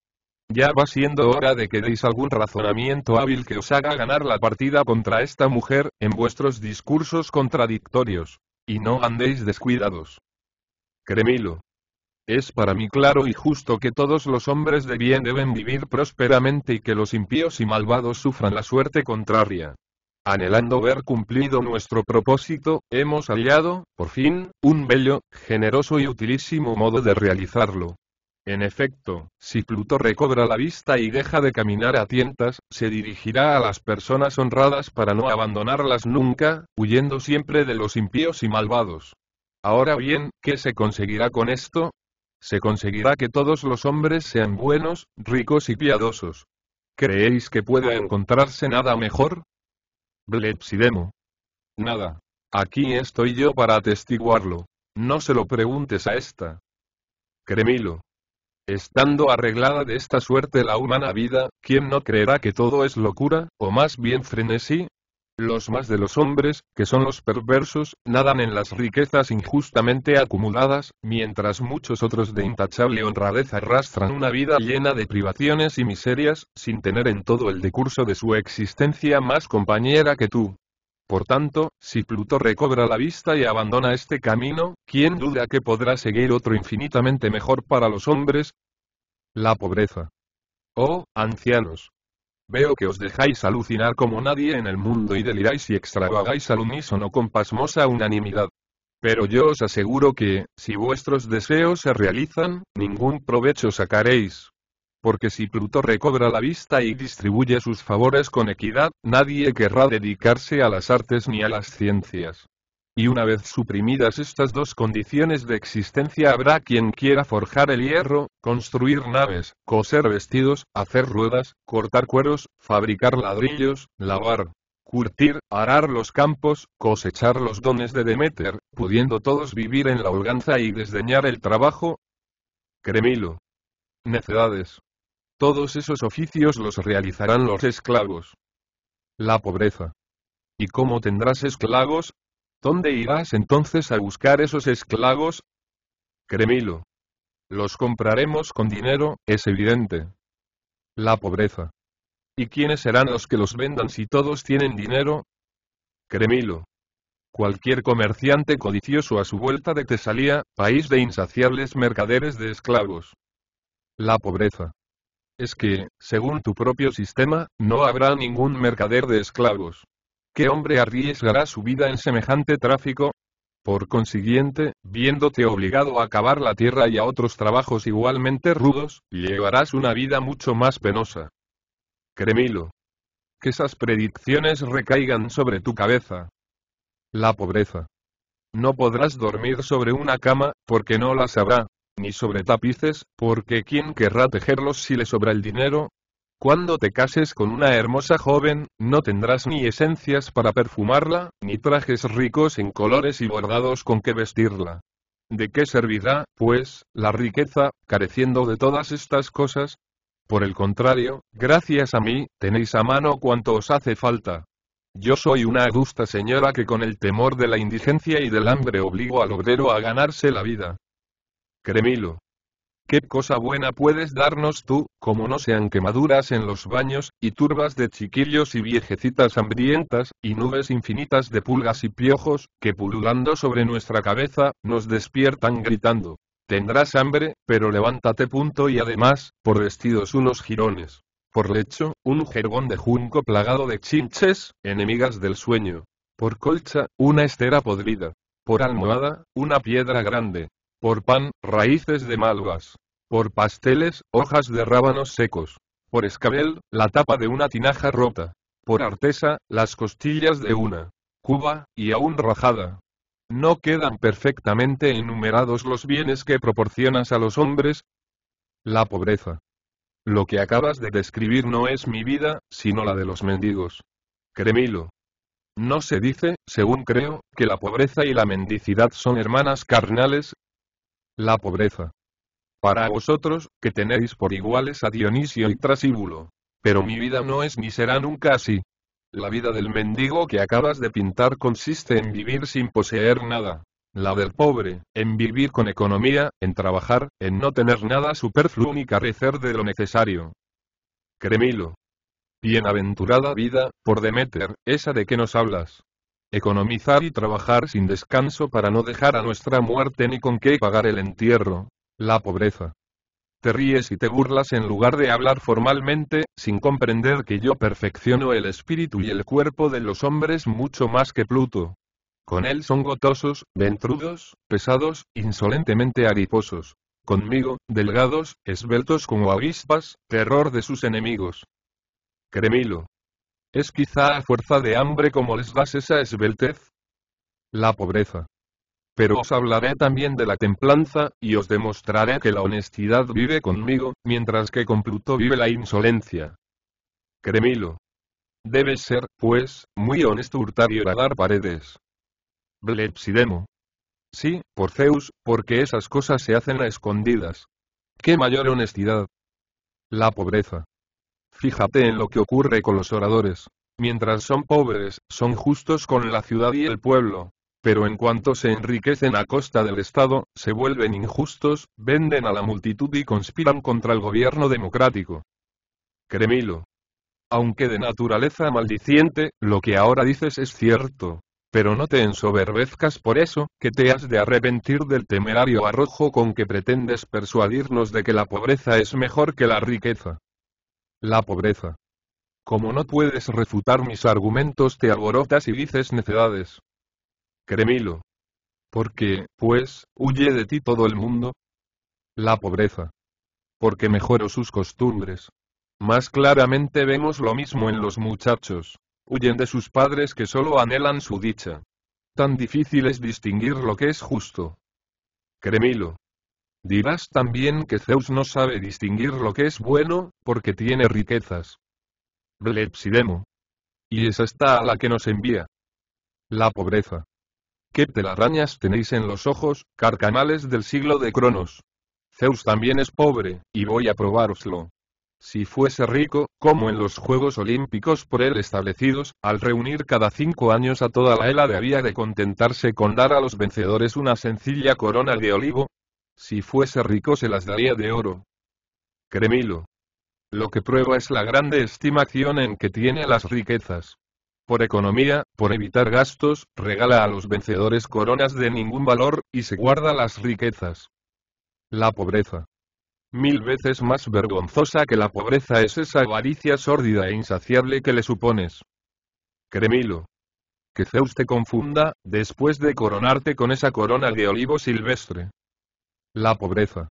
Ya va siendo hora de que deis algún razonamiento hábil que os haga ganar la partida contra esta mujer, en vuestros discursos contradictorios. Y no andéis descuidados. Cremilo. Es para mí claro y justo que todos los hombres de bien deben vivir prósperamente y que los impíos y malvados sufran la suerte contraria. Anhelando ver cumplido nuestro propósito, hemos hallado, por fin, un bello, generoso y utilísimo modo de realizarlo. En efecto, si Pluto recobra la vista y deja de caminar a tientas, se dirigirá a las personas honradas para no abandonarlas nunca, huyendo siempre de los impíos y malvados. Ahora bien, ¿qué se conseguirá con esto? se conseguirá que todos los hombres sean buenos, ricos y piadosos. ¿Creéis que pueda encontrarse nada mejor? Blepsidemo. Nada. Aquí estoy yo para atestiguarlo. No se lo preguntes a esta. Cremilo. Estando arreglada de esta suerte la humana vida, ¿quién no creerá que todo es locura, o más bien frenesí? Los más de los hombres, que son los perversos, nadan en las riquezas injustamente acumuladas, mientras muchos otros de intachable honradez arrastran una vida llena de privaciones y miserias, sin tener en todo el decurso de su existencia más compañera que tú. Por tanto, si Pluto recobra la vista y abandona este camino, ¿quién duda que podrá seguir otro infinitamente mejor para los hombres? La pobreza. Oh, ancianos, Veo que os dejáis alucinar como nadie en el mundo y deliráis y extravagáis al unísono con pasmosa unanimidad. Pero yo os aseguro que, si vuestros deseos se realizan, ningún provecho sacaréis. Porque si Pluto recobra la vista y distribuye sus favores con equidad, nadie querrá dedicarse a las artes ni a las ciencias. Y una vez suprimidas estas dos condiciones de existencia habrá quien quiera forjar el hierro, construir naves, coser vestidos, hacer ruedas, cortar cueros, fabricar ladrillos, lavar, curtir, arar los campos, cosechar los dones de Demeter, pudiendo todos vivir en la holganza y desdeñar el trabajo. Cremilo. Necedades. Todos esos oficios los realizarán los esclavos. La pobreza. ¿Y cómo tendrás esclavos, ¿Dónde irás entonces a buscar esos esclavos? Cremilo. Los compraremos con dinero, es evidente. La pobreza. ¿Y quiénes serán los que los vendan si todos tienen dinero? Cremilo. Cualquier comerciante codicioso a su vuelta de Tesalía, país de insaciables mercaderes de esclavos. La pobreza. Es que, según tu propio sistema, no habrá ningún mercader de esclavos. ¿Qué hombre arriesgará su vida en semejante tráfico? Por consiguiente, viéndote obligado a cavar la tierra y a otros trabajos igualmente rudos, llevarás una vida mucho más penosa. Cremilo. Que esas predicciones recaigan sobre tu cabeza. La pobreza. No podrás dormir sobre una cama, porque no la sabrá, ni sobre tapices, porque ¿quién querrá tejerlos si le sobra el dinero? Cuando te cases con una hermosa joven, no tendrás ni esencias para perfumarla, ni trajes ricos en colores y bordados con que vestirla. ¿De qué servirá, pues, la riqueza, careciendo de todas estas cosas? Por el contrario, gracias a mí, tenéis a mano cuanto os hace falta. Yo soy una adusta señora que con el temor de la indigencia y del hambre obligo al obrero a ganarse la vida. Cremilo. ¿Qué cosa buena puedes darnos tú, como no sean quemaduras en los baños, y turbas de chiquillos y viejecitas hambrientas, y nubes infinitas de pulgas y piojos, que pululando sobre nuestra cabeza, nos despiertan gritando? Tendrás hambre, pero levántate punto y además, por vestidos unos jirones. Por lecho, un jergón de junco plagado de chinches, enemigas del sueño. Por colcha, una estera podrida. Por almohada, una piedra grande. Por pan, raíces de malvas. Por pasteles, hojas de rábanos secos. Por escabel, la tapa de una tinaja rota. Por artesa, las costillas de una cuba, y aún rajada. ¿No quedan perfectamente enumerados los bienes que proporcionas a los hombres? La pobreza. Lo que acabas de describir no es mi vida, sino la de los mendigos. Cremilo. No se dice, según creo, que la pobreza y la mendicidad son hermanas carnales, la pobreza. Para vosotros, que tenéis por iguales a Dionisio y Trasíbulo. Pero mi vida no es ni será nunca así. La vida del mendigo que acabas de pintar consiste en vivir sin poseer nada. La del pobre, en vivir con economía, en trabajar, en no tener nada superfluo ni carecer de lo necesario. Cremilo. Bienaventurada vida, por Demeter, esa de que nos hablas economizar y trabajar sin descanso para no dejar a nuestra muerte ni con qué pagar el entierro, la pobreza. Te ríes y te burlas en lugar de hablar formalmente, sin comprender que yo perfecciono el espíritu y el cuerpo de los hombres mucho más que Pluto. Con él son gotosos, ventrudos, pesados, insolentemente ariposos. Conmigo, delgados, esbeltos como avispas, terror de sus enemigos. Cremilo, es quizá a fuerza de hambre como les das esa esbeltez. La pobreza. Pero os hablaré también de la templanza, y os demostraré que la honestidad vive conmigo, mientras que con Pluto vive la insolencia. Cremilo. Debes ser, pues, muy honesto hurtar y horadar paredes. Blepsidemo. Sí, por Zeus, porque esas cosas se hacen a escondidas. ¿Qué mayor honestidad? La pobreza. Fíjate en lo que ocurre con los oradores. Mientras son pobres, son justos con la ciudad y el pueblo. Pero en cuanto se enriquecen a costa del Estado, se vuelven injustos, venden a la multitud y conspiran contra el gobierno democrático. Cremilo. Aunque de naturaleza maldiciente, lo que ahora dices es cierto. Pero no te ensoberbezcas por eso, que te has de arrepentir del temerario arrojo con que pretendes persuadirnos de que la pobreza es mejor que la riqueza. La pobreza. Como no puedes refutar mis argumentos te alborotas y dices necedades. Cremilo. Porque, pues, huye de ti todo el mundo? La pobreza. Porque mejoró sus costumbres. Más claramente vemos lo mismo en los muchachos. Huyen de sus padres que solo anhelan su dicha. Tan difícil es distinguir lo que es justo. Cremilo. Dirás también que Zeus no sabe distinguir lo que es bueno, porque tiene riquezas. Blepsidemo. Y es esta a la que nos envía. La pobreza. ¿Qué telarañas tenéis en los ojos, carcamales del siglo de Cronos? Zeus también es pobre, y voy a probároslo. Si fuese rico, como en los Juegos Olímpicos por él establecidos, al reunir cada cinco años a toda la Hélade había de contentarse con dar a los vencedores una sencilla corona de olivo, si fuese rico se las daría de oro. Cremilo. Lo que prueba es la grande estimación en que tiene las riquezas. Por economía, por evitar gastos, regala a los vencedores coronas de ningún valor, y se guarda las riquezas. La pobreza. Mil veces más vergonzosa que la pobreza es esa avaricia sórdida e insaciable que le supones. Cremilo. Que Zeus te confunda, después de coronarte con esa corona de olivo silvestre. La pobreza.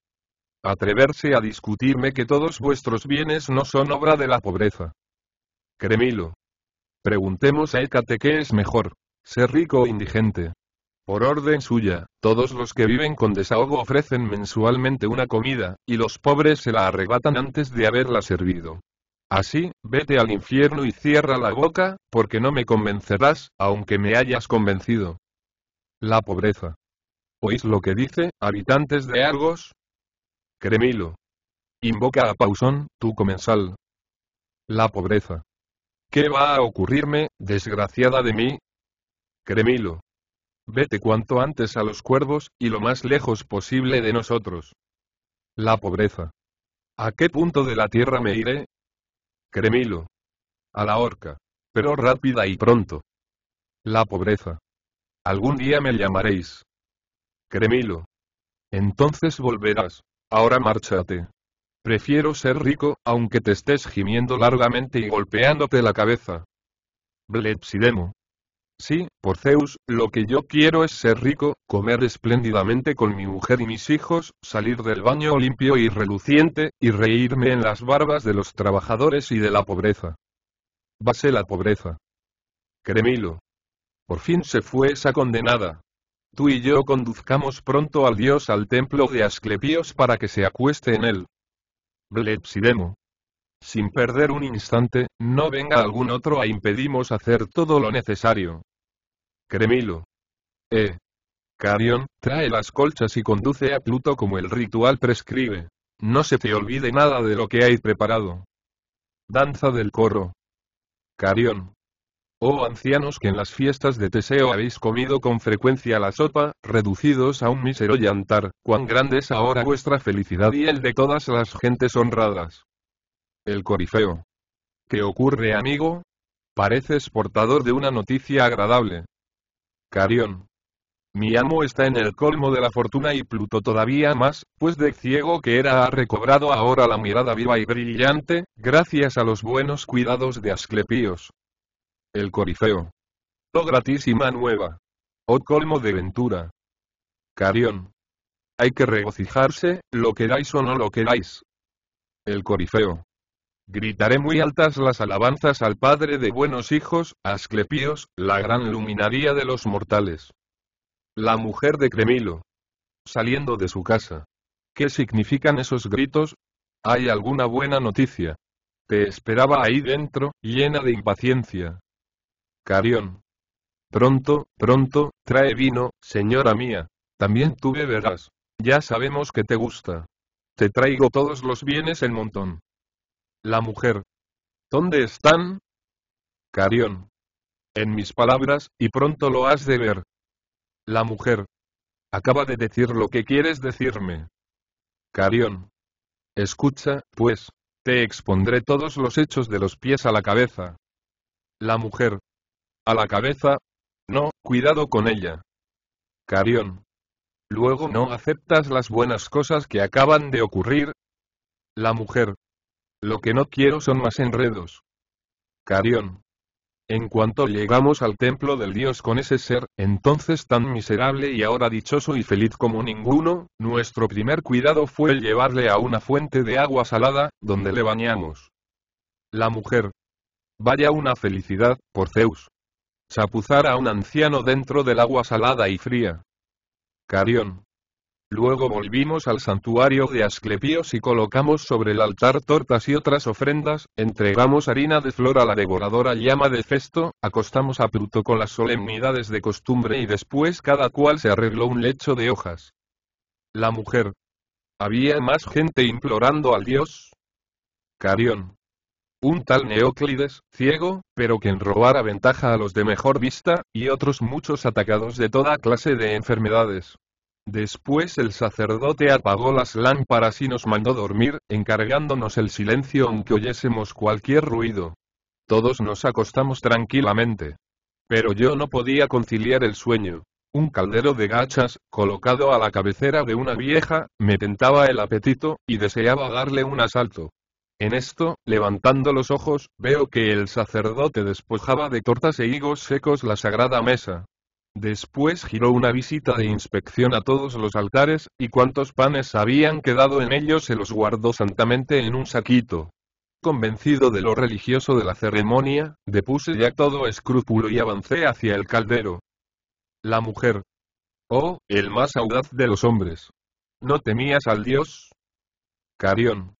Atreverse a discutirme que todos vuestros bienes no son obra de la pobreza. Cremilo. Preguntemos a Écate qué es mejor, ser rico o indigente. Por orden suya, todos los que viven con desahogo ofrecen mensualmente una comida, y los pobres se la arrebatan antes de haberla servido. Así, vete al infierno y cierra la boca, porque no me convencerás, aunque me hayas convencido. La pobreza. ¿Oís lo que dice, habitantes de Argos? Cremilo. Invoca a Pausón, tu comensal. La pobreza. ¿Qué va a ocurrirme, desgraciada de mí? Cremilo. Vete cuanto antes a los cuervos, y lo más lejos posible de nosotros. La pobreza. ¿A qué punto de la tierra me iré? Cremilo. A la horca. Pero rápida y pronto. La pobreza. Algún día me llamaréis. Cremilo. Entonces volverás. Ahora márchate. Prefiero ser rico, aunque te estés gimiendo largamente y golpeándote la cabeza. Blepsidemo. Sí, por Zeus, lo que yo quiero es ser rico, comer espléndidamente con mi mujer y mis hijos, salir del baño limpio y reluciente, y reírme en las barbas de los trabajadores y de la pobreza. Base la pobreza. Cremilo. Por fin se fue esa condenada tú y yo conduzcamos pronto al dios al templo de Asclepios para que se acueste en él. Blepsidemo. Sin perder un instante, no venga algún otro a impedimos hacer todo lo necesario. Cremilo. Eh. Carión, trae las colchas y conduce a Pluto como el ritual prescribe. No se te olvide nada de lo que hay preparado. Danza del corro. Carión oh ancianos que en las fiestas de Teseo habéis comido con frecuencia la sopa, reducidos a un mísero llantar, cuán grande es ahora vuestra felicidad y el de todas las gentes honradas. El corifeo. ¿Qué ocurre amigo? Pareces portador de una noticia agradable. Carión. Mi amo está en el colmo de la fortuna y Pluto todavía más, pues de ciego que era ha recobrado ahora la mirada viva y brillante, gracias a los buenos cuidados de Asclepios. El Corifeo. Oh gratísima nueva. Oh colmo de ventura. Carión. Hay que regocijarse, lo queráis o no lo queráis. El Corifeo. Gritaré muy altas las alabanzas al Padre de buenos hijos, Asclepios, la gran luminaría de los mortales. La mujer de Cremilo. Saliendo de su casa. ¿Qué significan esos gritos? ¿Hay alguna buena noticia? Te esperaba ahí dentro, llena de impaciencia. Carión. Pronto, pronto, trae vino, señora mía. También tú beberás. Ya sabemos que te gusta. Te traigo todos los bienes en montón. La mujer. ¿Dónde están? Carión. En mis palabras, y pronto lo has de ver. La mujer. Acaba de decir lo que quieres decirme. Carión. Escucha, pues, te expondré todos los hechos de los pies a la cabeza. La mujer. A la cabeza. No, cuidado con ella. Carión. Luego no aceptas las buenas cosas que acaban de ocurrir. La mujer. Lo que no quiero son más enredos. Carión. En cuanto llegamos al templo del dios con ese ser, entonces tan miserable y ahora dichoso y feliz como ninguno, nuestro primer cuidado fue llevarle a una fuente de agua salada, donde le bañamos. La mujer. Vaya una felicidad, por Zeus. Chapuzar a un anciano dentro del agua salada y fría. Carión. Luego volvimos al santuario de Asclepios y colocamos sobre el altar tortas y otras ofrendas, entregamos harina de flor a la devoradora llama de Festo, acostamos a Pluto con las solemnidades de costumbre y después cada cual se arregló un lecho de hojas. La mujer. Había más gente implorando al dios. Carión un tal Neóclides, ciego, pero quien robara ventaja a los de mejor vista, y otros muchos atacados de toda clase de enfermedades. Después el sacerdote apagó las lámparas y nos mandó dormir, encargándonos el silencio aunque oyésemos cualquier ruido. Todos nos acostamos tranquilamente. Pero yo no podía conciliar el sueño. Un caldero de gachas, colocado a la cabecera de una vieja, me tentaba el apetito, y deseaba darle un asalto. En esto, levantando los ojos, veo que el sacerdote despojaba de tortas e higos secos la sagrada mesa. Después giró una visita de inspección a todos los altares, y cuantos panes habían quedado en ellos se los guardó santamente en un saquito. Convencido de lo religioso de la ceremonia, depuse ya todo escrúpulo y avancé hacia el caldero. La mujer. Oh, el más audaz de los hombres. ¿No temías al dios? Carión.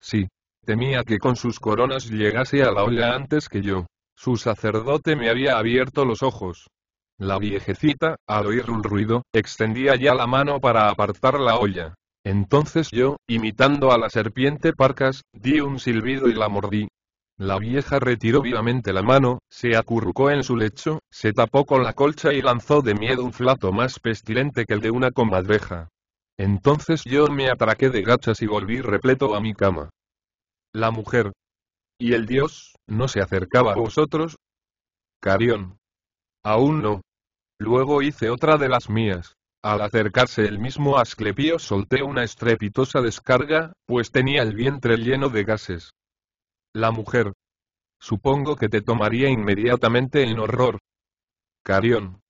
Sí. Temía que con sus coronas llegase a la olla antes que yo. Su sacerdote me había abierto los ojos. La viejecita, al oír un ruido, extendía ya la mano para apartar la olla. Entonces yo, imitando a la serpiente Parcas, di un silbido y la mordí. La vieja retiró vivamente la mano, se acurrucó en su lecho, se tapó con la colcha y lanzó de miedo un flato más pestilente que el de una comadreja. Entonces yo me atraqué de gachas y volví repleto a mi cama. La mujer. ¿Y el dios, no se acercaba a vosotros? Carión. Aún no. Luego hice otra de las mías. Al acercarse el mismo Asclepio solté una estrepitosa descarga, pues tenía el vientre lleno de gases. La mujer. Supongo que te tomaría inmediatamente en horror. Carión.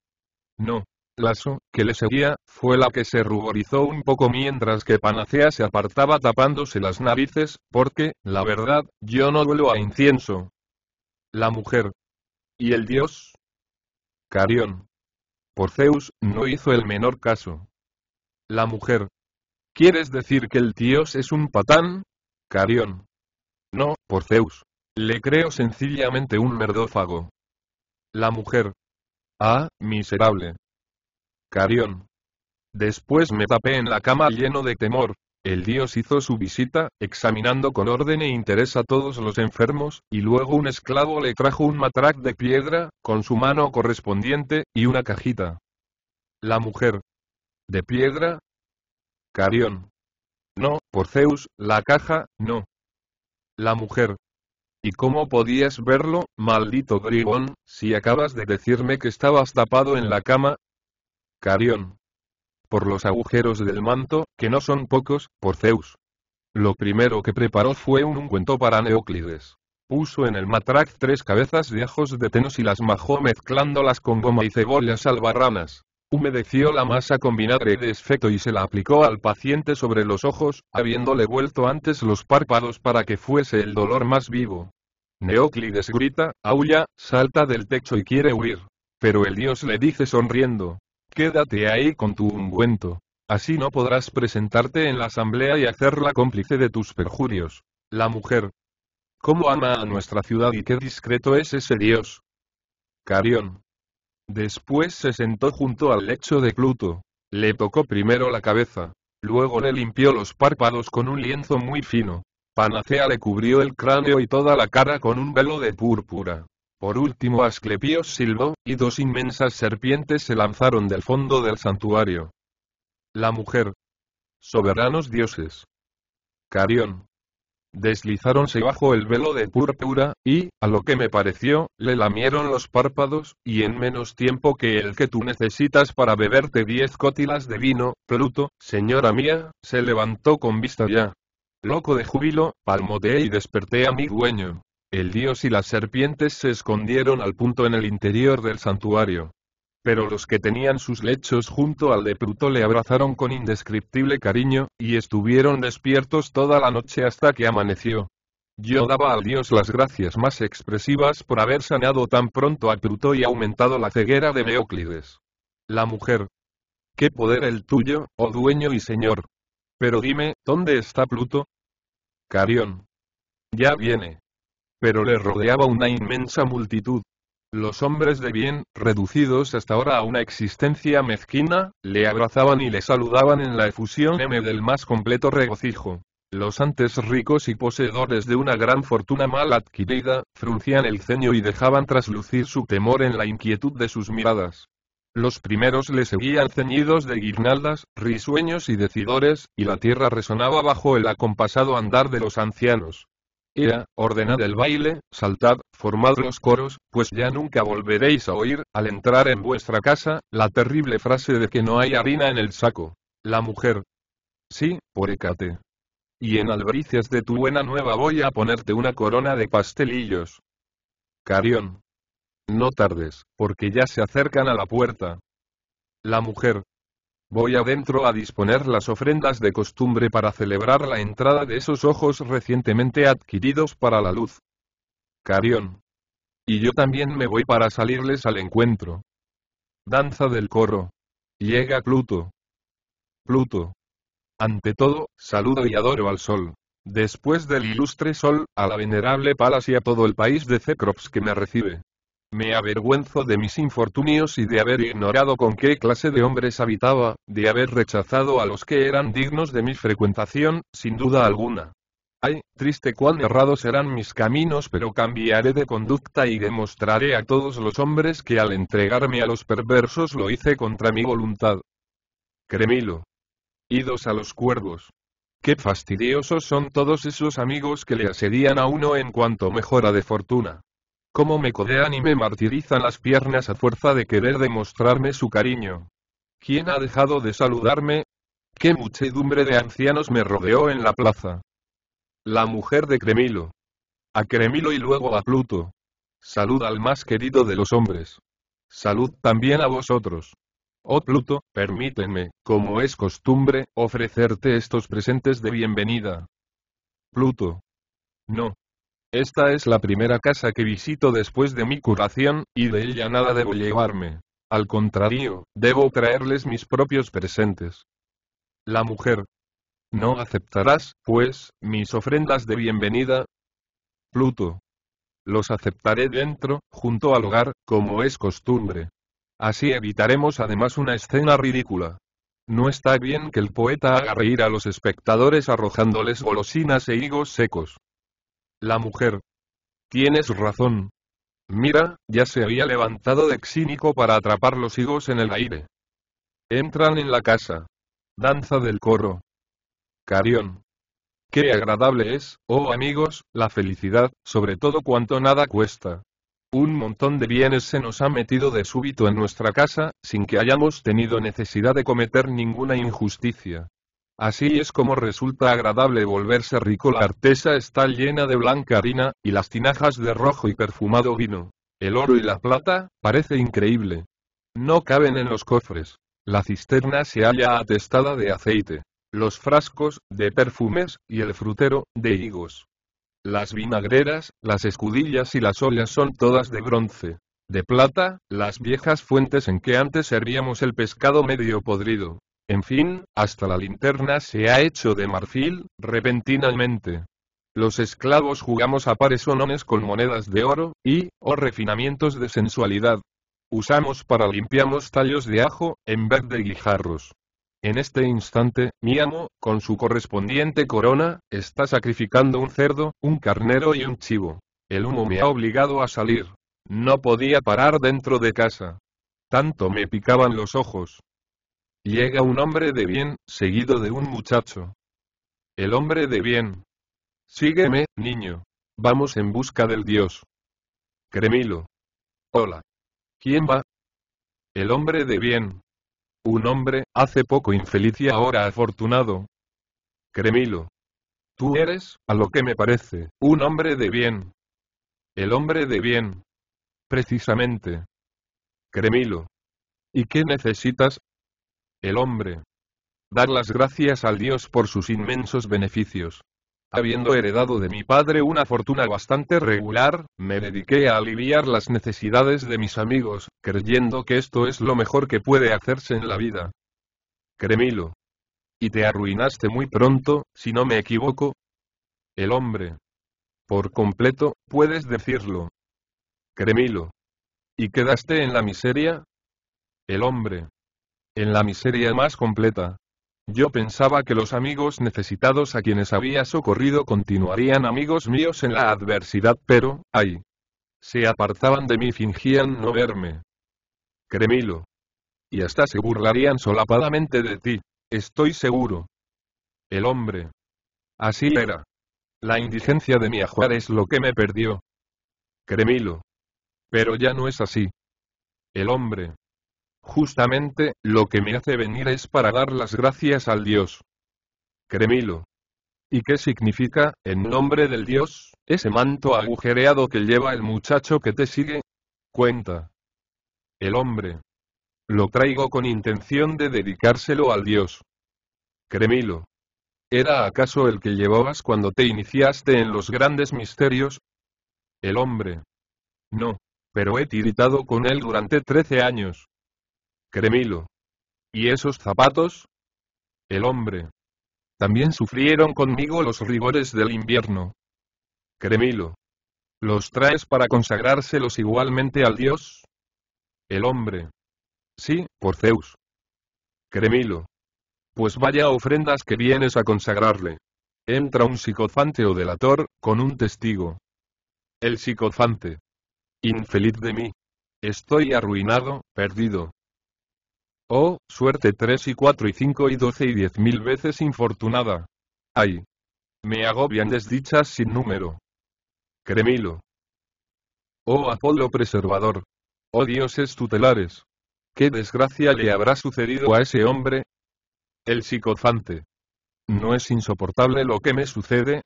No. Claso, que le seguía, fue la que se ruborizó un poco mientras que Panacea se apartaba tapándose las narices, porque, la verdad, yo no duelo a incienso. La mujer. ¿Y el dios? Carión. Zeus, no hizo el menor caso. La mujer. ¿Quieres decir que el dios es un patán? Carión. No, por Zeus. Le creo sencillamente un merdófago. La mujer. Ah, miserable. Carión. Después me tapé en la cama lleno de temor. El dios hizo su visita, examinando con orden e interés a todos los enfermos, y luego un esclavo le trajo un matrac de piedra, con su mano correspondiente, y una cajita. La mujer. ¿De piedra? Carión. No, por Zeus, la caja, no. La mujer. ¿Y cómo podías verlo, maldito gribón, si acabas de decirme que estabas tapado en la cama, Carión. Por los agujeros del manto, que no son pocos, por Zeus. Lo primero que preparó fue un ungüento para Neóclides. Puso en el matrac tres cabezas de ajos de tenos y las majó mezclándolas con goma y cebollas albarranas. Humedeció la masa con vinagre de efecto y se la aplicó al paciente sobre los ojos, habiéndole vuelto antes los párpados para que fuese el dolor más vivo. Neóclides grita, aulla, salta del techo y quiere huir. Pero el dios le dice sonriendo, Quédate ahí con tu ungüento. Así no podrás presentarte en la asamblea y hacerla cómplice de tus perjurios. La mujer. ¿Cómo ama a nuestra ciudad y qué discreto es ese dios? Carión. Después se sentó junto al lecho de Pluto. Le tocó primero la cabeza. Luego le limpió los párpados con un lienzo muy fino. Panacea le cubrió el cráneo y toda la cara con un velo de púrpura. Por último Asclepios silbó, y dos inmensas serpientes se lanzaron del fondo del santuario. La mujer. Soberanos dioses. Carión. Deslizáronse bajo el velo de púrpura, y, a lo que me pareció, le lamieron los párpados, y en menos tiempo que el que tú necesitas para beberte diez cótilas de vino, Pluto, señora mía, se levantó con vista ya. Loco de júbilo, palmoteé y desperté a mi dueño. El dios y las serpientes se escondieron al punto en el interior del santuario. Pero los que tenían sus lechos junto al de Pluto le abrazaron con indescriptible cariño, y estuvieron despiertos toda la noche hasta que amaneció. Yo daba al dios las gracias más expresivas por haber sanado tan pronto a Pluto y aumentado la ceguera de Beóclides. La mujer. Qué poder el tuyo, oh dueño y señor. Pero dime, ¿dónde está Pluto? Carión. Ya viene pero le rodeaba una inmensa multitud. Los hombres de bien, reducidos hasta ahora a una existencia mezquina, le abrazaban y le saludaban en la efusión M del más completo regocijo. Los antes ricos y poseedores de una gran fortuna mal adquirida, fruncían el ceño y dejaban traslucir su temor en la inquietud de sus miradas. Los primeros le seguían ceñidos de guirnaldas, risueños y decidores, y la tierra resonaba bajo el acompasado andar de los ancianos. Era, ordenad el baile, saltad, formad los coros, pues ya nunca volveréis a oír, al entrar en vuestra casa, la terrible frase de que no hay harina en el saco. La mujer. Sí, por Y en albricias de tu buena nueva voy a ponerte una corona de pastelillos. Carión. No tardes, porque ya se acercan a la puerta. La mujer. Voy adentro a disponer las ofrendas de costumbre para celebrar la entrada de esos ojos recientemente adquiridos para la luz. Carión. Y yo también me voy para salirles al encuentro. Danza del coro. Llega Pluto. Pluto. Ante todo, saludo y adoro al sol. Después del ilustre sol, a la venerable Palas y a todo el país de Cecrops que me recibe. Me avergüenzo de mis infortunios y de haber ignorado con qué clase de hombres habitaba, de haber rechazado a los que eran dignos de mi frecuentación, sin duda alguna. Ay, triste cuán errados serán mis caminos, pero cambiaré de conducta y demostraré a todos los hombres que al entregarme a los perversos lo hice contra mi voluntad. Cremilo. Idos a los cuervos. Qué fastidiosos son todos esos amigos que le asedían a uno en cuanto mejora de fortuna. Cómo me codean y me martirizan las piernas a fuerza de querer demostrarme su cariño. ¿Quién ha dejado de saludarme? ¿Qué muchedumbre de ancianos me rodeó en la plaza? La mujer de Cremilo. A Cremilo y luego a Pluto. Salud al más querido de los hombres. Salud también a vosotros. Oh Pluto, permíteme, como es costumbre, ofrecerte estos presentes de bienvenida. Pluto. No. Esta es la primera casa que visito después de mi curación, y de ella nada debo llevarme. Al contrario, debo traerles mis propios presentes. La mujer. ¿No aceptarás, pues, mis ofrendas de bienvenida? Pluto. Los aceptaré dentro, junto al hogar, como es costumbre. Así evitaremos además una escena ridícula. No está bien que el poeta haga reír a los espectadores arrojándoles golosinas e higos secos. La mujer. Tienes razón. Mira, ya se había levantado de cínico para atrapar los higos en el aire. Entran en la casa. Danza del coro. Carión. Qué agradable es, oh amigos, la felicidad, sobre todo cuanto nada cuesta. Un montón de bienes se nos ha metido de súbito en nuestra casa, sin que hayamos tenido necesidad de cometer ninguna injusticia. Así es como resulta agradable volverse rico. La artesa está llena de blanca harina, y las tinajas de rojo y perfumado vino. El oro y la plata, parece increíble. No caben en los cofres. La cisterna se halla atestada de aceite. Los frascos, de perfumes, y el frutero, de higos. Las vinagreras, las escudillas y las ollas son todas de bronce. De plata, las viejas fuentes en que antes servíamos el pescado medio podrido, en fin, hasta la linterna se ha hecho de marfil, repentinamente. Los esclavos jugamos a pares o nones con monedas de oro, y, o refinamientos de sensualidad. Usamos para limpiamos tallos de ajo, en vez de guijarros. En este instante, mi amo, con su correspondiente corona, está sacrificando un cerdo, un carnero y un chivo. El humo me ha obligado a salir. No podía parar dentro de casa. Tanto me picaban los ojos. Llega un hombre de bien, seguido de un muchacho. El hombre de bien. Sígueme, niño. Vamos en busca del dios. Cremilo. Hola. ¿Quién va? El hombre de bien. Un hombre, hace poco infeliz y ahora afortunado. Cremilo. Tú eres, a lo que me parece, un hombre de bien. El hombre de bien. Precisamente. Cremilo. ¿Y qué necesitas, el hombre. Dar las gracias al Dios por sus inmensos beneficios. Habiendo heredado de mi padre una fortuna bastante regular, me dediqué a aliviar las necesidades de mis amigos, creyendo que esto es lo mejor que puede hacerse en la vida. Cremilo. Y te arruinaste muy pronto, si no me equivoco. El hombre. Por completo, puedes decirlo. Cremilo. ¿Y quedaste en la miseria? El hombre. En la miseria más completa. Yo pensaba que los amigos necesitados a quienes había socorrido continuarían amigos míos en la adversidad, pero, ay. Se apartaban de mí, fingían no verme. Cremilo. Y hasta se burlarían solapadamente de ti, estoy seguro. El hombre. Así era. La indigencia de mi ajuar es lo que me perdió. Cremilo. Pero ya no es así. El hombre. Justamente, lo que me hace venir es para dar las gracias al Dios. Cremilo. ¿Y qué significa, en nombre del Dios, ese manto agujereado que lleva el muchacho que te sigue? Cuenta. El hombre. Lo traigo con intención de dedicárselo al Dios. Cremilo. ¿Era acaso el que llevabas cuando te iniciaste en los grandes misterios? El hombre. No. Pero he tiritado con él durante trece años. Cremilo. ¿Y esos zapatos? El hombre. También sufrieron conmigo los rigores del invierno. Cremilo. ¿Los traes para consagrárselos igualmente al dios? El hombre. Sí, por Zeus. Cremilo. Pues vaya ofrendas que vienes a consagrarle. Entra un psicofante o delator, con un testigo. El psicofante. Infeliz de mí. Estoy arruinado, perdido. Oh, suerte 3 y 4 y 5 y 12 y diez mil veces infortunada. Ay. Me agobian desdichas sin número. Cremilo. Oh Apolo preservador. Oh dioses tutelares. ¿Qué desgracia le habrá sucedido a ese hombre? El psicofante. ¿No es insoportable lo que me sucede?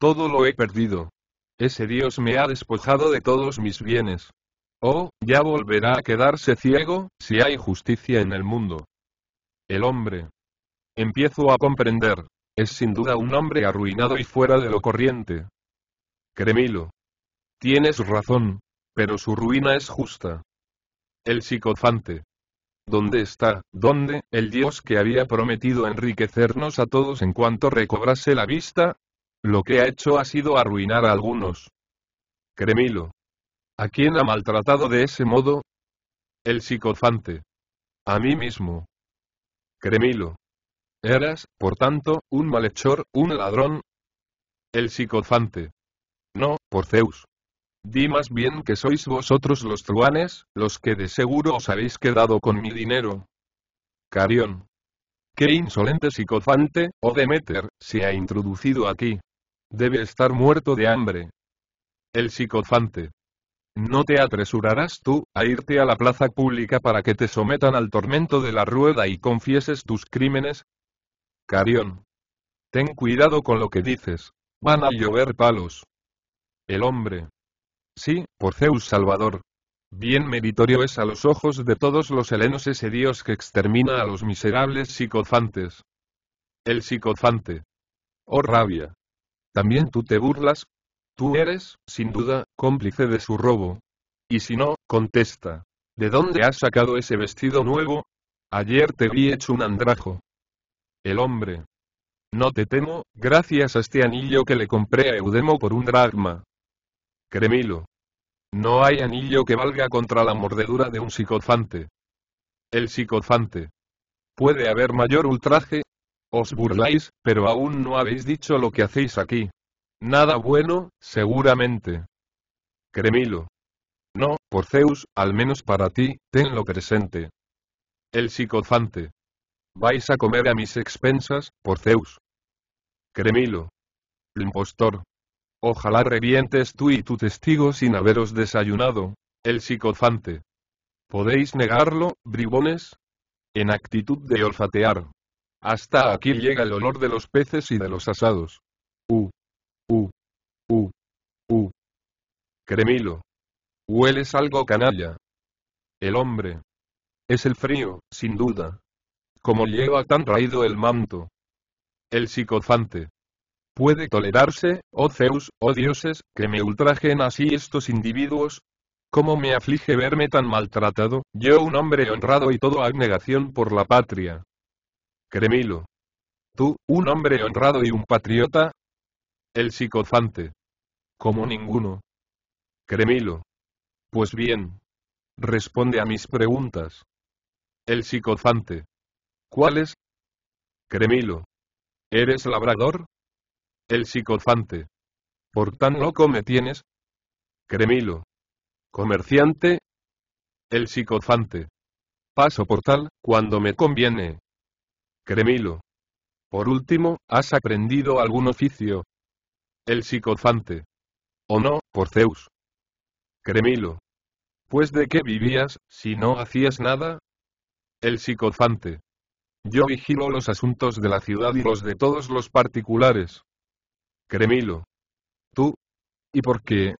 Todo lo he perdido. Ese dios me ha despojado de todos mis bienes. Oh, ya volverá a quedarse ciego, si hay justicia en el mundo. El hombre. Empiezo a comprender. Es sin duda un hombre arruinado y fuera de lo corriente. Cremilo. Tienes razón, pero su ruina es justa. El psicofante. ¿Dónde está, dónde, el Dios que había prometido enriquecernos a todos en cuanto recobrase la vista? Lo que ha hecho ha sido arruinar a algunos. Cremilo. ¿A quién ha maltratado de ese modo? El psicofante. A mí mismo. Cremilo. Eras, por tanto, un malhechor, un ladrón. El psicofante. No, por Zeus. Di más bien que sois vosotros los truanes, los que de seguro os habéis quedado con mi dinero. Carión. Qué insolente psicofante, o oh Demeter, se ha introducido aquí. Debe estar muerto de hambre. El psicofante no te apresurarás tú a irte a la plaza pública para que te sometan al tormento de la rueda y confieses tus crímenes. Carión. Ten cuidado con lo que dices. Van a llover palos. El hombre. Sí, por Zeus Salvador. Bien meritorio es a los ojos de todos los helenos ese dios que extermina a los miserables psicofantes. El psicofante. Oh rabia. También tú te burlas, Tú eres, sin duda, cómplice de su robo. Y si no, contesta. ¿De dónde has sacado ese vestido nuevo? Ayer te vi hecho un andrajo. El hombre. No te temo, gracias a este anillo que le compré a Eudemo por un dragma. Cremilo. No hay anillo que valga contra la mordedura de un psicofante. El psicofante. ¿Puede haber mayor ultraje? Os burláis, pero aún no habéis dicho lo que hacéis aquí. Nada bueno, seguramente. Cremilo. No, por Zeus, al menos para ti, tenlo presente. El psicofante. Vais a comer a mis expensas, por Zeus. Cremilo. Impostor. Ojalá revientes tú y tu testigo sin haberos desayunado. El psicofante. ¿Podéis negarlo, bribones? En actitud de olfatear. Hasta aquí llega el olor de los peces y de los asados. Uh. U, U, U, Cremilo. Hueles algo canalla. El hombre. Es el frío, sin duda. Como lleva tan raído el manto. El psicofante. ¿Puede tolerarse, oh Zeus, oh dioses, que me ultrajen así estos individuos? ¿Cómo me aflige verme tan maltratado, yo un hombre honrado y todo abnegación por la patria? Cremilo. Tú, un hombre honrado y un patriota, el psicofante. Como ninguno. Cremilo. Pues bien. Responde a mis preguntas. El psicofante. ¿Cuál es? Cremilo. ¿Eres labrador? El psicofante. ¿Por tan loco me tienes? Cremilo. ¿Comerciante? El psicofante. Paso por tal, cuando me conviene. Cremilo. Por último, ¿has aprendido algún oficio? El psicofante. ¿O no, por Zeus? Cremilo. Pues de qué vivías, si no hacías nada? El psicofante. Yo vigilo los asuntos de la ciudad y los de todos los particulares. Cremilo. ¿Tú? ¿Y por qué?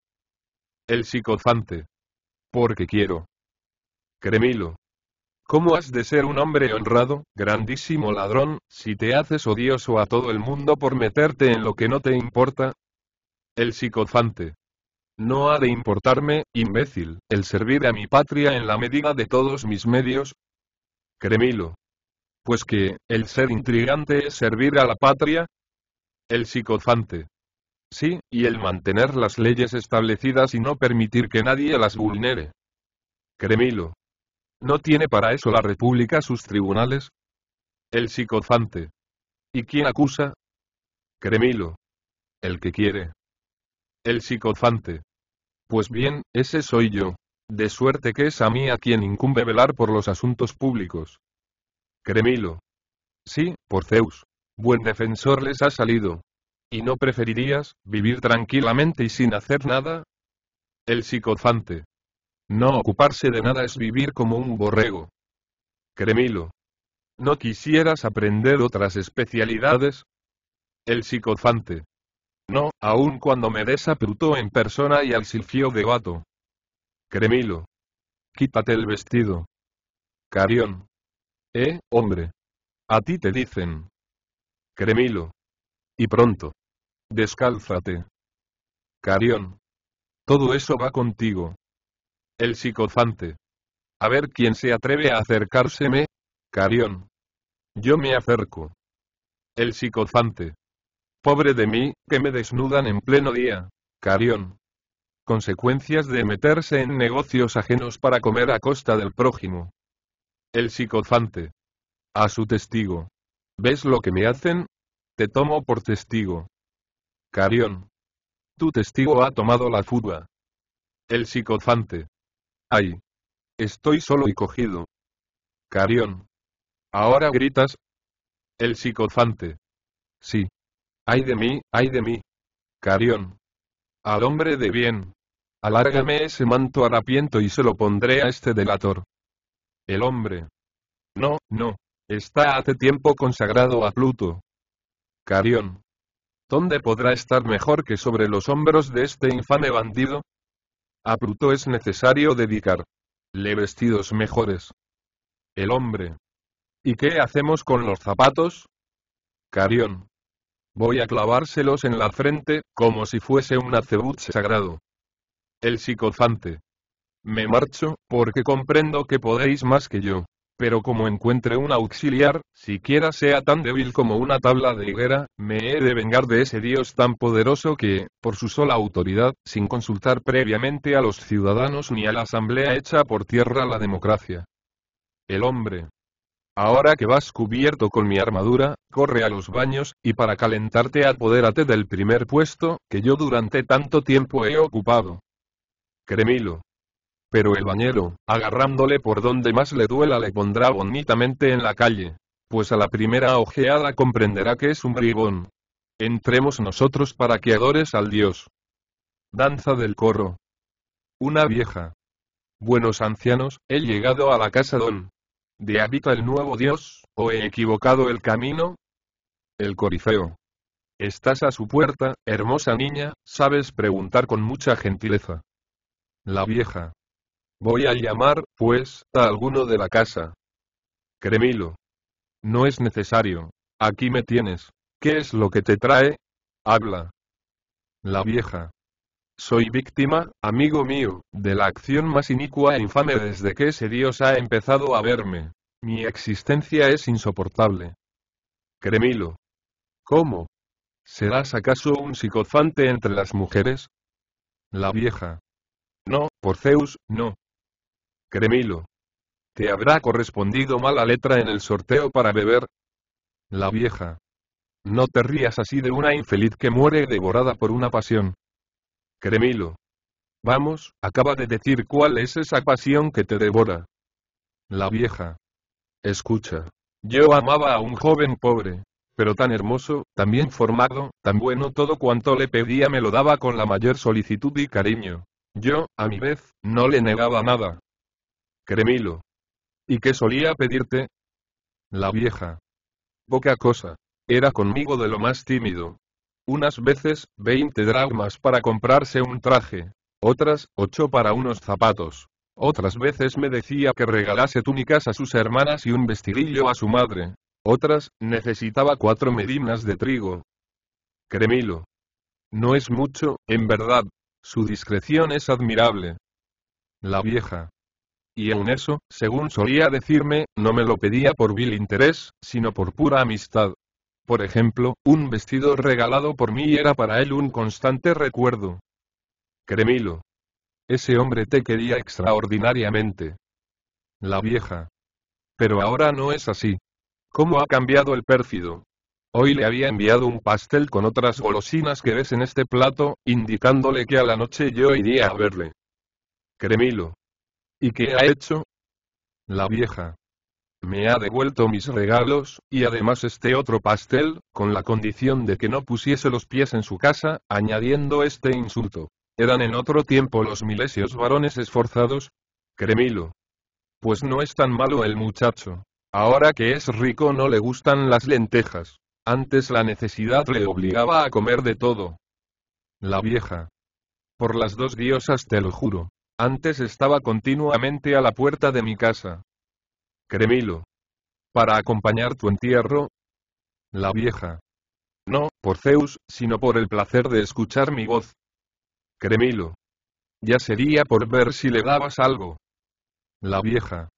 El psicofante. Porque quiero. Cremilo. ¿Cómo has de ser un hombre honrado, grandísimo ladrón, si te haces odioso a todo el mundo por meterte en lo que no te importa? El psicofante. No ha de importarme, imbécil, el servir a mi patria en la medida de todos mis medios. Cremilo. Pues que, el ser intrigante es servir a la patria. El psicofante. Sí, y el mantener las leyes establecidas y no permitir que nadie las vulnere. Cremilo. ¿No tiene para eso la República sus tribunales? El psicofante. ¿Y quién acusa? Cremilo. El que quiere. El psicofante. Pues bien, ese soy yo. De suerte que es a mí a quien incumbe velar por los asuntos públicos. Cremilo. Sí, por Zeus. Buen defensor les ha salido. ¿Y no preferirías, vivir tranquilamente y sin hacer nada? El psicofante. No ocuparse de nada es vivir como un borrego. Cremilo. ¿No quisieras aprender otras especialidades? El psicofante. No, aun cuando me desaprutó en persona y al silfio de gato. Cremilo. Quítate el vestido. Carión. Eh, hombre. A ti te dicen. Cremilo. Y pronto. Descálzate. Carión. Todo eso va contigo. El psicofante. A ver quién se atreve a acercárseme. Carión. Yo me acerco. El psicofante. Pobre de mí, que me desnudan en pleno día. Carión. Consecuencias de meterse en negocios ajenos para comer a costa del prójimo. El psicofante. A su testigo. ¿Ves lo que me hacen? Te tomo por testigo. Carión. Tu testigo ha tomado la fuga. El psicofante. ¡Ay! Estoy solo y cogido. Carión. Ahora gritas. El psicofante. Sí. ¡Ay de mí, ay de mí! Carión. Al hombre de bien. Alárgame ese manto harapiento y se lo pondré a este delator. El hombre. No, no. Está hace tiempo consagrado a Pluto. Carión. ¿Dónde podrá estar mejor que sobre los hombros de este infame bandido? A Pluto es necesario dedicar. Le vestidos mejores. El hombre. ¿Y qué hacemos con los zapatos? Carión. Voy a clavárselos en la frente, como si fuese un acebut sagrado. El psicofante. Me marcho, porque comprendo que podéis más que yo pero como encuentre un auxiliar, siquiera sea tan débil como una tabla de higuera, me he de vengar de ese dios tan poderoso que, por su sola autoridad, sin consultar previamente a los ciudadanos ni a la asamblea hecha por tierra la democracia. El hombre. Ahora que vas cubierto con mi armadura, corre a los baños, y para calentarte apodérate del primer puesto, que yo durante tanto tiempo he ocupado. Cremilo. Pero el bañero, agarrándole por donde más le duela le pondrá bonitamente en la calle. Pues a la primera ojeada comprenderá que es un bribón. Entremos nosotros para que adores al dios. Danza del corro. Una vieja. Buenos ancianos, he llegado a la casa don. ¿De habita el nuevo dios, o he equivocado el camino? El corifeo. Estás a su puerta, hermosa niña, sabes preguntar con mucha gentileza. La vieja. Voy a llamar, pues, a alguno de la casa. Cremilo. No es necesario. Aquí me tienes. ¿Qué es lo que te trae? Habla. La vieja. Soy víctima, amigo mío, de la acción más inicua e infame desde que ese dios ha empezado a verme. Mi existencia es insoportable. Cremilo. ¿Cómo? ¿Serás acaso un psicofante entre las mujeres? La vieja. No, por Zeus, no. Cremilo. ¿Te habrá correspondido mala letra en el sorteo para beber? La vieja. No te rías así de una infeliz que muere devorada por una pasión. Cremilo. Vamos, acaba de decir cuál es esa pasión que te devora. La vieja. Escucha. Yo amaba a un joven pobre, pero tan hermoso, tan bien formado, tan bueno, todo cuanto le pedía me lo daba con la mayor solicitud y cariño. Yo, a mi vez, no le negaba nada, Cremilo. ¿Y qué solía pedirte? La vieja. Poca cosa. Era conmigo de lo más tímido. Unas veces, 20 dracmas para comprarse un traje. Otras, 8 para unos zapatos. Otras veces me decía que regalase túnicas a sus hermanas y un vestidillo a su madre. Otras, necesitaba cuatro medinas de trigo. Cremilo. No es mucho, en verdad. Su discreción es admirable. La vieja y aun eso, según solía decirme, no me lo pedía por vil interés, sino por pura amistad. Por ejemplo, un vestido regalado por mí era para él un constante recuerdo. Cremilo. Ese hombre te quería extraordinariamente. La vieja. Pero ahora no es así. ¿Cómo ha cambiado el pérfido? Hoy le había enviado un pastel con otras golosinas que ves en este plato, indicándole que a la noche yo iría a verle. Cremilo. ¿Y qué ha hecho? La vieja. Me ha devuelto mis regalos, y además este otro pastel, con la condición de que no pusiese los pies en su casa, añadiendo este insulto. ¿Eran en otro tiempo los milesios varones esforzados? Cremilo. Pues no es tan malo el muchacho. Ahora que es rico no le gustan las lentejas. Antes la necesidad le obligaba a comer de todo. La vieja. Por las dos diosas te lo juro. Antes estaba continuamente a la puerta de mi casa. Cremilo. Para acompañar tu entierro. La vieja. No, por Zeus, sino por el placer de escuchar mi voz. Cremilo. Ya sería por ver si le dabas algo. La vieja.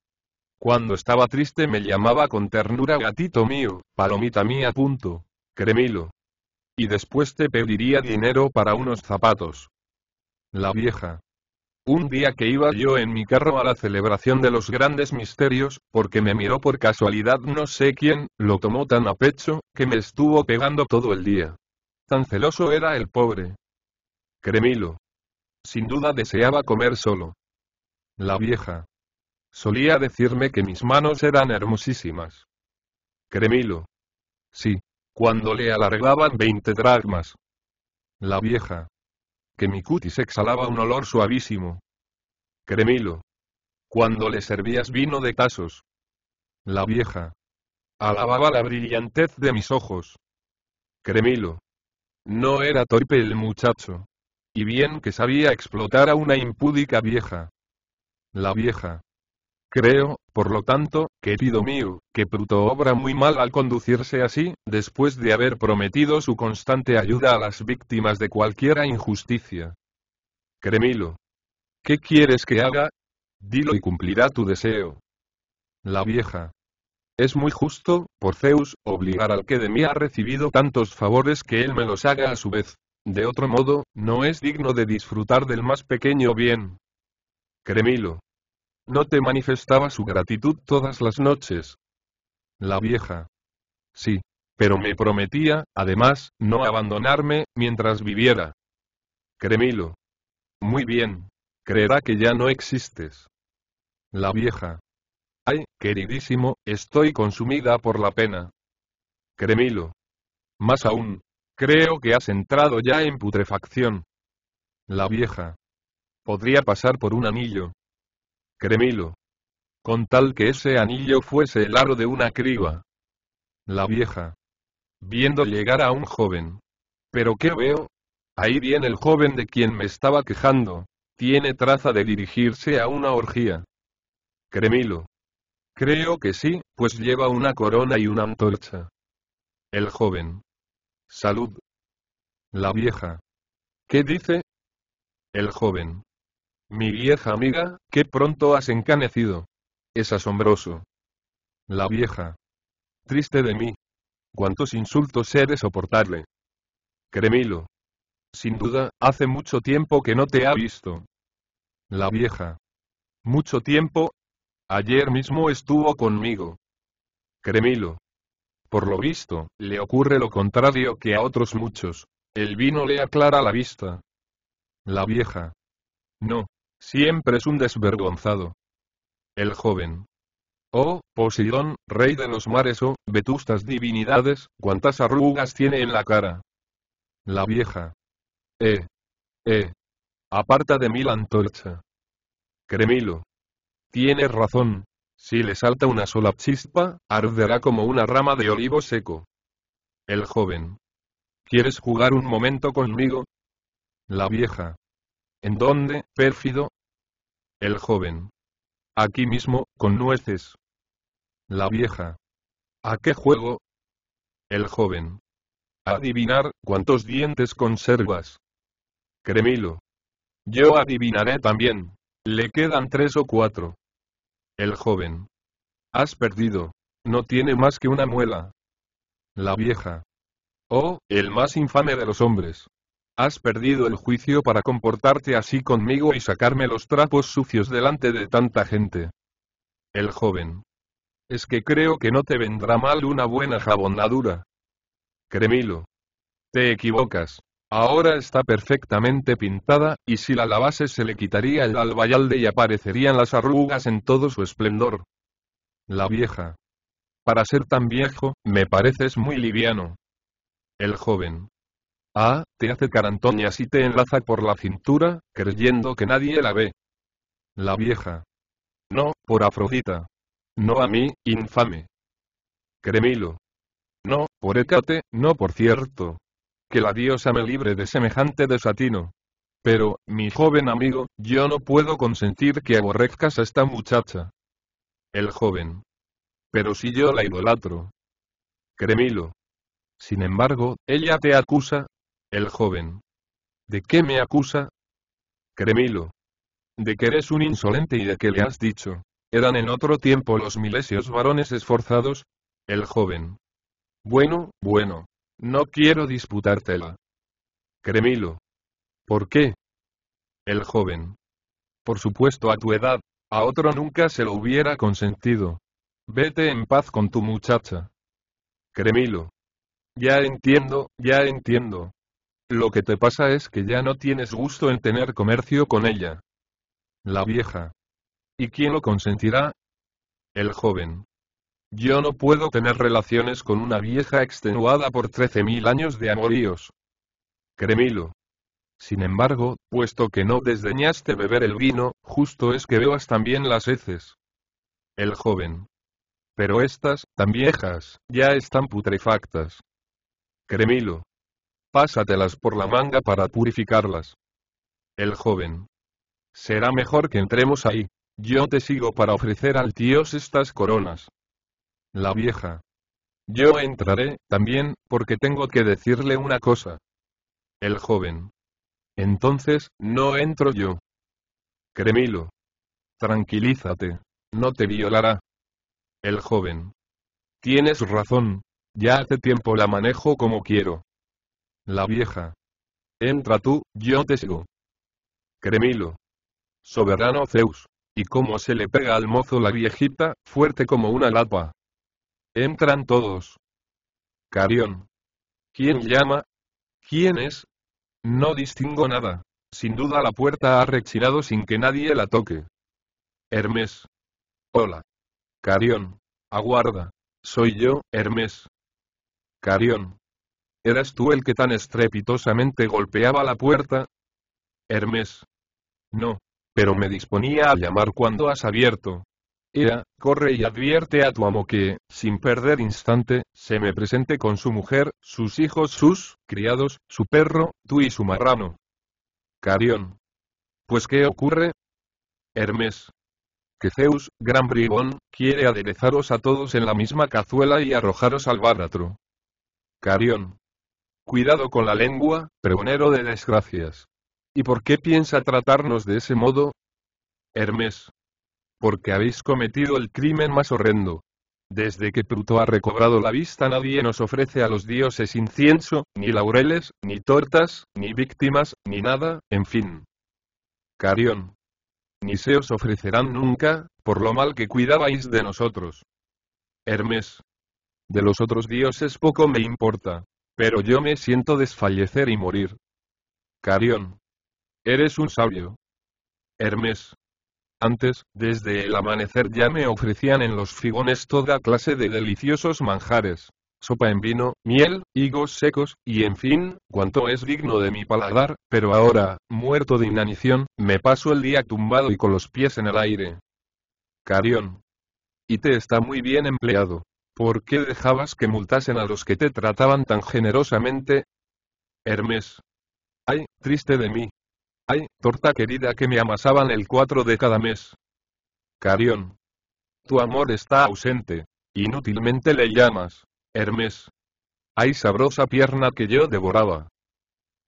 Cuando estaba triste me llamaba con ternura gatito mío, palomita mía. Punto. Cremilo. Y después te pediría dinero para unos zapatos. La vieja. Un día que iba yo en mi carro a la celebración de los grandes misterios, porque me miró por casualidad no sé quién, lo tomó tan a pecho, que me estuvo pegando todo el día. Tan celoso era el pobre. Cremilo. Sin duda deseaba comer solo. La vieja. Solía decirme que mis manos eran hermosísimas. Cremilo. Sí. Cuando le alargaban veinte dracmas. La vieja que mi cutis exhalaba un olor suavísimo. Cremilo. Cuando le servías vino de tazos. La vieja. Alababa la brillantez de mis ojos. Cremilo. No era torpe el muchacho. Y bien que sabía explotar a una impúdica vieja. La vieja. Creo, por lo tanto, que pido mío, que Pruto obra muy mal al conducirse así, después de haber prometido su constante ayuda a las víctimas de cualquiera injusticia. Cremilo. ¿Qué quieres que haga? Dilo y cumplirá tu deseo. La vieja. Es muy justo, por Zeus, obligar al que de mí ha recibido tantos favores que él me los haga a su vez. De otro modo, no es digno de disfrutar del más pequeño bien. Cremilo. No te manifestaba su gratitud todas las noches. La vieja. Sí. Pero me prometía, además, no abandonarme, mientras viviera. Cremilo. Muy bien. Creerá que ya no existes. La vieja. Ay, queridísimo, estoy consumida por la pena. Cremilo. Más aún. Creo que has entrado ya en putrefacción. La vieja. Podría pasar por un anillo. Cremilo. Con tal que ese anillo fuese el aro de una criba. La vieja. Viendo llegar a un joven. ¿Pero qué veo? Ahí viene el joven de quien me estaba quejando. Tiene traza de dirigirse a una orgía. Cremilo. Creo que sí, pues lleva una corona y una antorcha. El joven. Salud. La vieja. ¿Qué dice? El joven. Mi vieja amiga, qué pronto has encanecido. Es asombroso. La vieja. Triste de mí. Cuántos insultos he de soportarle. Cremilo. Sin duda, hace mucho tiempo que no te ha visto. La vieja. Mucho tiempo. Ayer mismo estuvo conmigo. Cremilo. Por lo visto, le ocurre lo contrario que a otros muchos. El vino le aclara la vista. La vieja. No, Siempre es un desvergonzado. El joven. Oh, Posidón, rey de los mares o, oh, vetustas divinidades, cuántas arrugas tiene en la cara. La vieja. Eh. Eh. Aparta de mí la antorcha. Cremilo. Tienes razón. Si le salta una sola chispa, arderá como una rama de olivo seco. El joven. ¿Quieres jugar un momento conmigo? La vieja. ¿En dónde, pérfido? El joven. Aquí mismo, con nueces. La vieja. ¿A qué juego? El joven. Adivinar, cuántos dientes conservas. Cremilo. Yo adivinaré también. Le quedan tres o cuatro. El joven. Has perdido. No tiene más que una muela. La vieja. Oh, el más infame de los hombres. Has perdido el juicio para comportarte así conmigo y sacarme los trapos sucios delante de tanta gente. El joven. Es que creo que no te vendrá mal una buena jabonadura. Cremilo. Te equivocas. Ahora está perfectamente pintada, y si la lavases se le quitaría el albayalde y aparecerían las arrugas en todo su esplendor. La vieja. Para ser tan viejo, me pareces muy liviano. El joven. Ah, te hace carantoñas y te enlaza por la cintura, creyendo que nadie la ve. La vieja. No, por Afrodita. No a mí, infame. Cremilo. No, por Hécate, no por cierto. Que la diosa me libre de semejante desatino. Pero, mi joven amigo, yo no puedo consentir que aborrezcas a esta muchacha. El joven. Pero si yo la idolatro. Cremilo. Sin embargo, ella te acusa, el joven. ¿De qué me acusa? Cremilo. De que eres un insolente y de que le has dicho. Eran en otro tiempo los milesios varones esforzados. El joven. Bueno, bueno. No quiero disputártela. Cremilo. ¿Por qué? El joven. Por supuesto a tu edad, a otro nunca se lo hubiera consentido. Vete en paz con tu muchacha. Cremilo. Ya entiendo, ya entiendo. Lo que te pasa es que ya no tienes gusto en tener comercio con ella. La vieja. ¿Y quién lo consentirá? El joven. Yo no puedo tener relaciones con una vieja extenuada por mil años de amoríos. Cremilo. Sin embargo, puesto que no desdeñaste beber el vino, justo es que bebas también las heces. El joven. Pero estas, tan viejas, ya están putrefactas. Cremilo. Pásatelas por la manga para purificarlas. El joven. Será mejor que entremos ahí. Yo te sigo para ofrecer al dios estas coronas. La vieja. Yo entraré, también, porque tengo que decirle una cosa. El joven. Entonces, no entro yo. Cremilo. Tranquilízate. No te violará. El joven. Tienes razón. Ya hace tiempo la manejo como quiero. La vieja. Entra tú, yo te sigo. Cremilo. Soberano Zeus. Y cómo se le pega al mozo la viejita, fuerte como una lapa. Entran todos. Carión. ¿Quién llama? ¿Quién es? No distingo nada. Sin duda la puerta ha rechinado sin que nadie la toque. Hermes. Hola. Carión. Aguarda. Soy yo, Hermes. Carión. ¿Eras tú el que tan estrepitosamente golpeaba la puerta? Hermes. No. Pero me disponía a llamar cuando has abierto. Ea, corre y advierte a tu amo que, sin perder instante, se me presente con su mujer, sus hijos, sus criados, su perro, tú y su marrano. Carión. Pues ¿qué ocurre? Hermes. Que Zeus, gran bribón, quiere aderezaros a todos en la misma cazuela y arrojaros al baratro. Carión. Cuidado con la lengua, pregonero de desgracias. ¿Y por qué piensa tratarnos de ese modo? Hermes. Porque habéis cometido el crimen más horrendo. Desde que Pluto ha recobrado la vista nadie nos ofrece a los dioses incienso, ni laureles, ni tortas, ni víctimas, ni nada, en fin. Carión. Ni se os ofrecerán nunca, por lo mal que cuidabais de nosotros. Hermes. De los otros dioses poco me importa, pero yo me siento desfallecer y morir. Carión. Eres un sabio. Hermes. Antes, desde el amanecer ya me ofrecían en los figones toda clase de deliciosos manjares. Sopa en vino, miel, higos secos, y en fin, cuanto es digno de mi paladar, pero ahora, muerto de inanición, me paso el día tumbado y con los pies en el aire. Carión. Y te está muy bien empleado. ¿Por qué dejabas que multasen a los que te trataban tan generosamente? Hermes. Ay, triste de mí. Ay, torta querida que me amasaban el 4 de cada mes. Carión. Tu amor está ausente. Inútilmente le llamas. Hermes. Ay, sabrosa pierna que yo devoraba.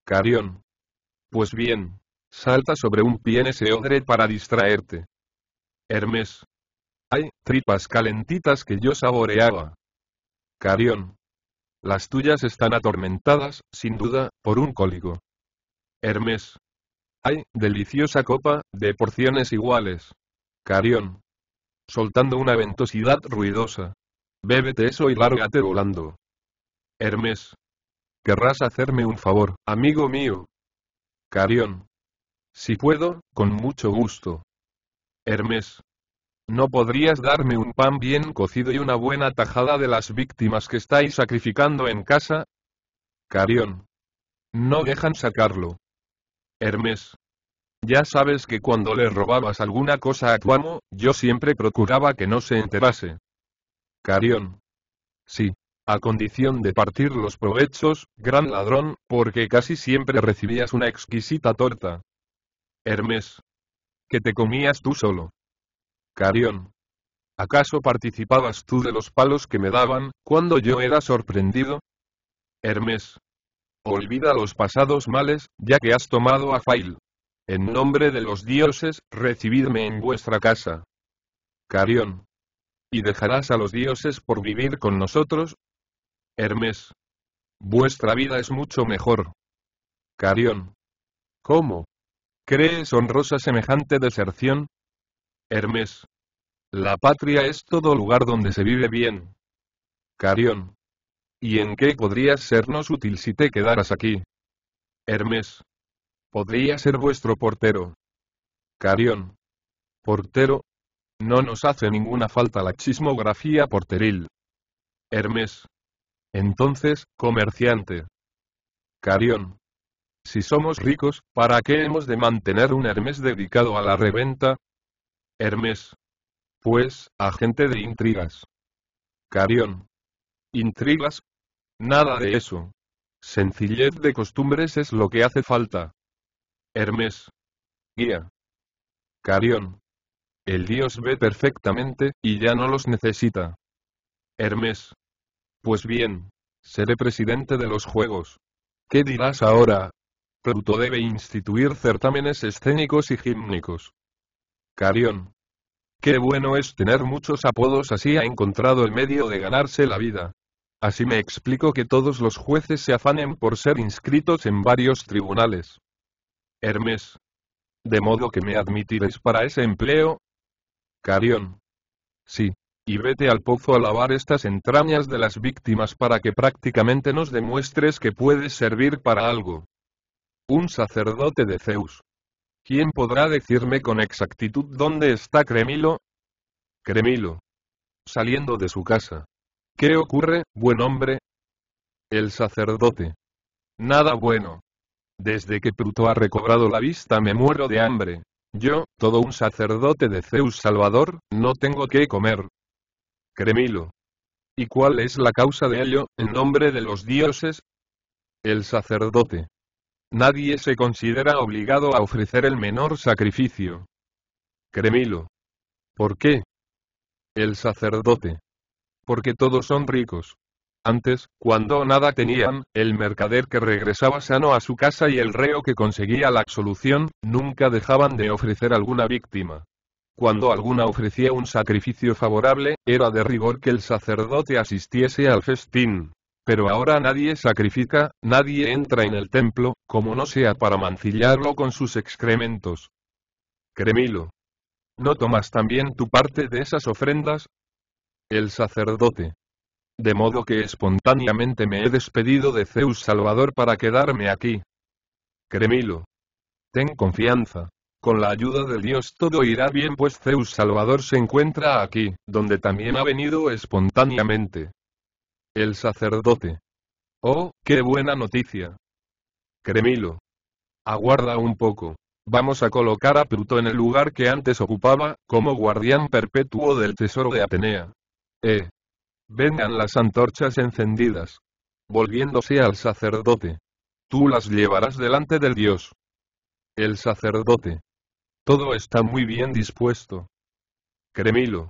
Carión. Pues bien. Salta sobre un pie en ese odre para distraerte. Hermes. Hay tripas calentitas que yo saboreaba. Carión. Las tuyas están atormentadas, sin duda, por un cólico. Hermes. Ay, deliciosa copa, de porciones iguales. Carión. Soltando una ventosidad ruidosa. Bébete eso y lárgate volando. Hermes. Querrás hacerme un favor, amigo mío. Carión. Si puedo, con mucho gusto. Hermes. ¿No podrías darme un pan bien cocido y una buena tajada de las víctimas que estáis sacrificando en casa? Carión. No dejan sacarlo. Hermes. Ya sabes que cuando le robabas alguna cosa a tu amo, yo siempre procuraba que no se enterase. Carión. Sí. A condición de partir los provechos, gran ladrón, porque casi siempre recibías una exquisita torta. Hermes. Que te comías tú solo. Carión. ¿Acaso participabas tú de los palos que me daban, cuando yo era sorprendido? Hermes. Olvida los pasados males, ya que has tomado a Fail. En nombre de los dioses, recibidme en vuestra casa. Carión. ¿Y dejarás a los dioses por vivir con nosotros? Hermes. Vuestra vida es mucho mejor. Carión. ¿Cómo? ¿Crees honrosa semejante deserción? Hermes. La patria es todo lugar donde se vive bien. Carión. ¿Y en qué podrías sernos útil si te quedaras aquí? Hermes. Podría ser vuestro portero. Carión. Portero. No nos hace ninguna falta la chismografía porteril. Hermes. Entonces, comerciante. Carión. Si somos ricos, ¿para qué hemos de mantener un Hermes dedicado a la reventa? Hermes. Pues, agente de intrigas. Carión. Intrigas. Nada de eso. Sencillez de costumbres es lo que hace falta. Hermes. Guía. Carión. El dios ve perfectamente, y ya no los necesita. Hermes. Pues bien. Seré presidente de los Juegos. ¿Qué dirás ahora? Pluto debe instituir certámenes escénicos y gímnicos. Carión. Qué bueno es tener muchos apodos así ha encontrado el medio de ganarse la vida. Así me explico que todos los jueces se afanen por ser inscritos en varios tribunales. Hermes. De modo que me admitiréis para ese empleo. Carión. Sí. Y vete al pozo a lavar estas entrañas de las víctimas para que prácticamente nos demuestres que puedes servir para algo. Un sacerdote de Zeus. ¿Quién podrá decirme con exactitud dónde está Cremilo? Cremilo. Saliendo de su casa. ¿Qué ocurre, buen hombre? El sacerdote. Nada bueno. Desde que Pluto ha recobrado la vista me muero de hambre. Yo, todo un sacerdote de Zeus Salvador, no tengo qué comer. Cremilo. ¿Y cuál es la causa de ello, en nombre de los dioses? El sacerdote. Nadie se considera obligado a ofrecer el menor sacrificio. Cremilo. ¿Por qué? El sacerdote. Porque todos son ricos. Antes, cuando nada tenían, el mercader que regresaba sano a su casa y el reo que conseguía la absolución, nunca dejaban de ofrecer alguna víctima. Cuando alguna ofrecía un sacrificio favorable, era de rigor que el sacerdote asistiese al festín, pero ahora nadie sacrifica, nadie entra en el templo, como no sea para mancillarlo con sus excrementos. Cremilo. ¿No tomas también tu parte de esas ofrendas? El sacerdote. De modo que espontáneamente me he despedido de Zeus Salvador para quedarme aquí. Cremilo. Ten confianza. Con la ayuda de Dios todo irá bien pues Zeus Salvador se encuentra aquí, donde también ha venido espontáneamente. El sacerdote. Oh, qué buena noticia. Cremilo. Aguarda un poco. Vamos a colocar a Pluto en el lugar que antes ocupaba, como guardián perpetuo del tesoro de Atenea. Eh. Vengan las antorchas encendidas. Volviéndose al sacerdote. Tú las llevarás delante del dios. El sacerdote. Todo está muy bien dispuesto. Cremilo.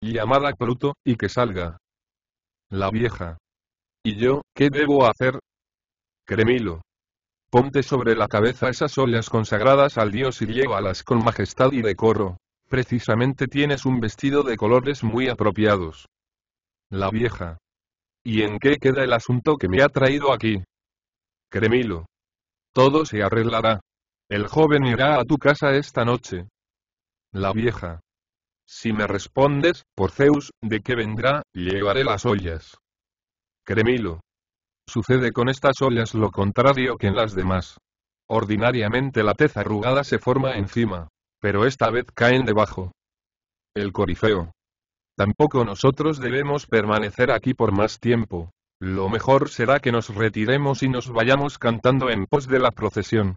Llamad a Pluto, y que salga. La vieja. ¿Y yo, qué debo hacer? Cremilo. Ponte sobre la cabeza esas ollas consagradas al dios y llévalas con majestad y decoro. Precisamente tienes un vestido de colores muy apropiados. La vieja. ¿Y en qué queda el asunto que me ha traído aquí? Cremilo. Todo se arreglará. El joven irá a tu casa esta noche. La vieja. Si me respondes, por Zeus, ¿de qué vendrá? Llevaré las ollas. Cremilo. Sucede con estas ollas lo contrario que en las demás. Ordinariamente la tez arrugada se forma encima, pero esta vez caen debajo. El corifeo. Tampoco nosotros debemos permanecer aquí por más tiempo. Lo mejor será que nos retiremos y nos vayamos cantando en pos de la procesión.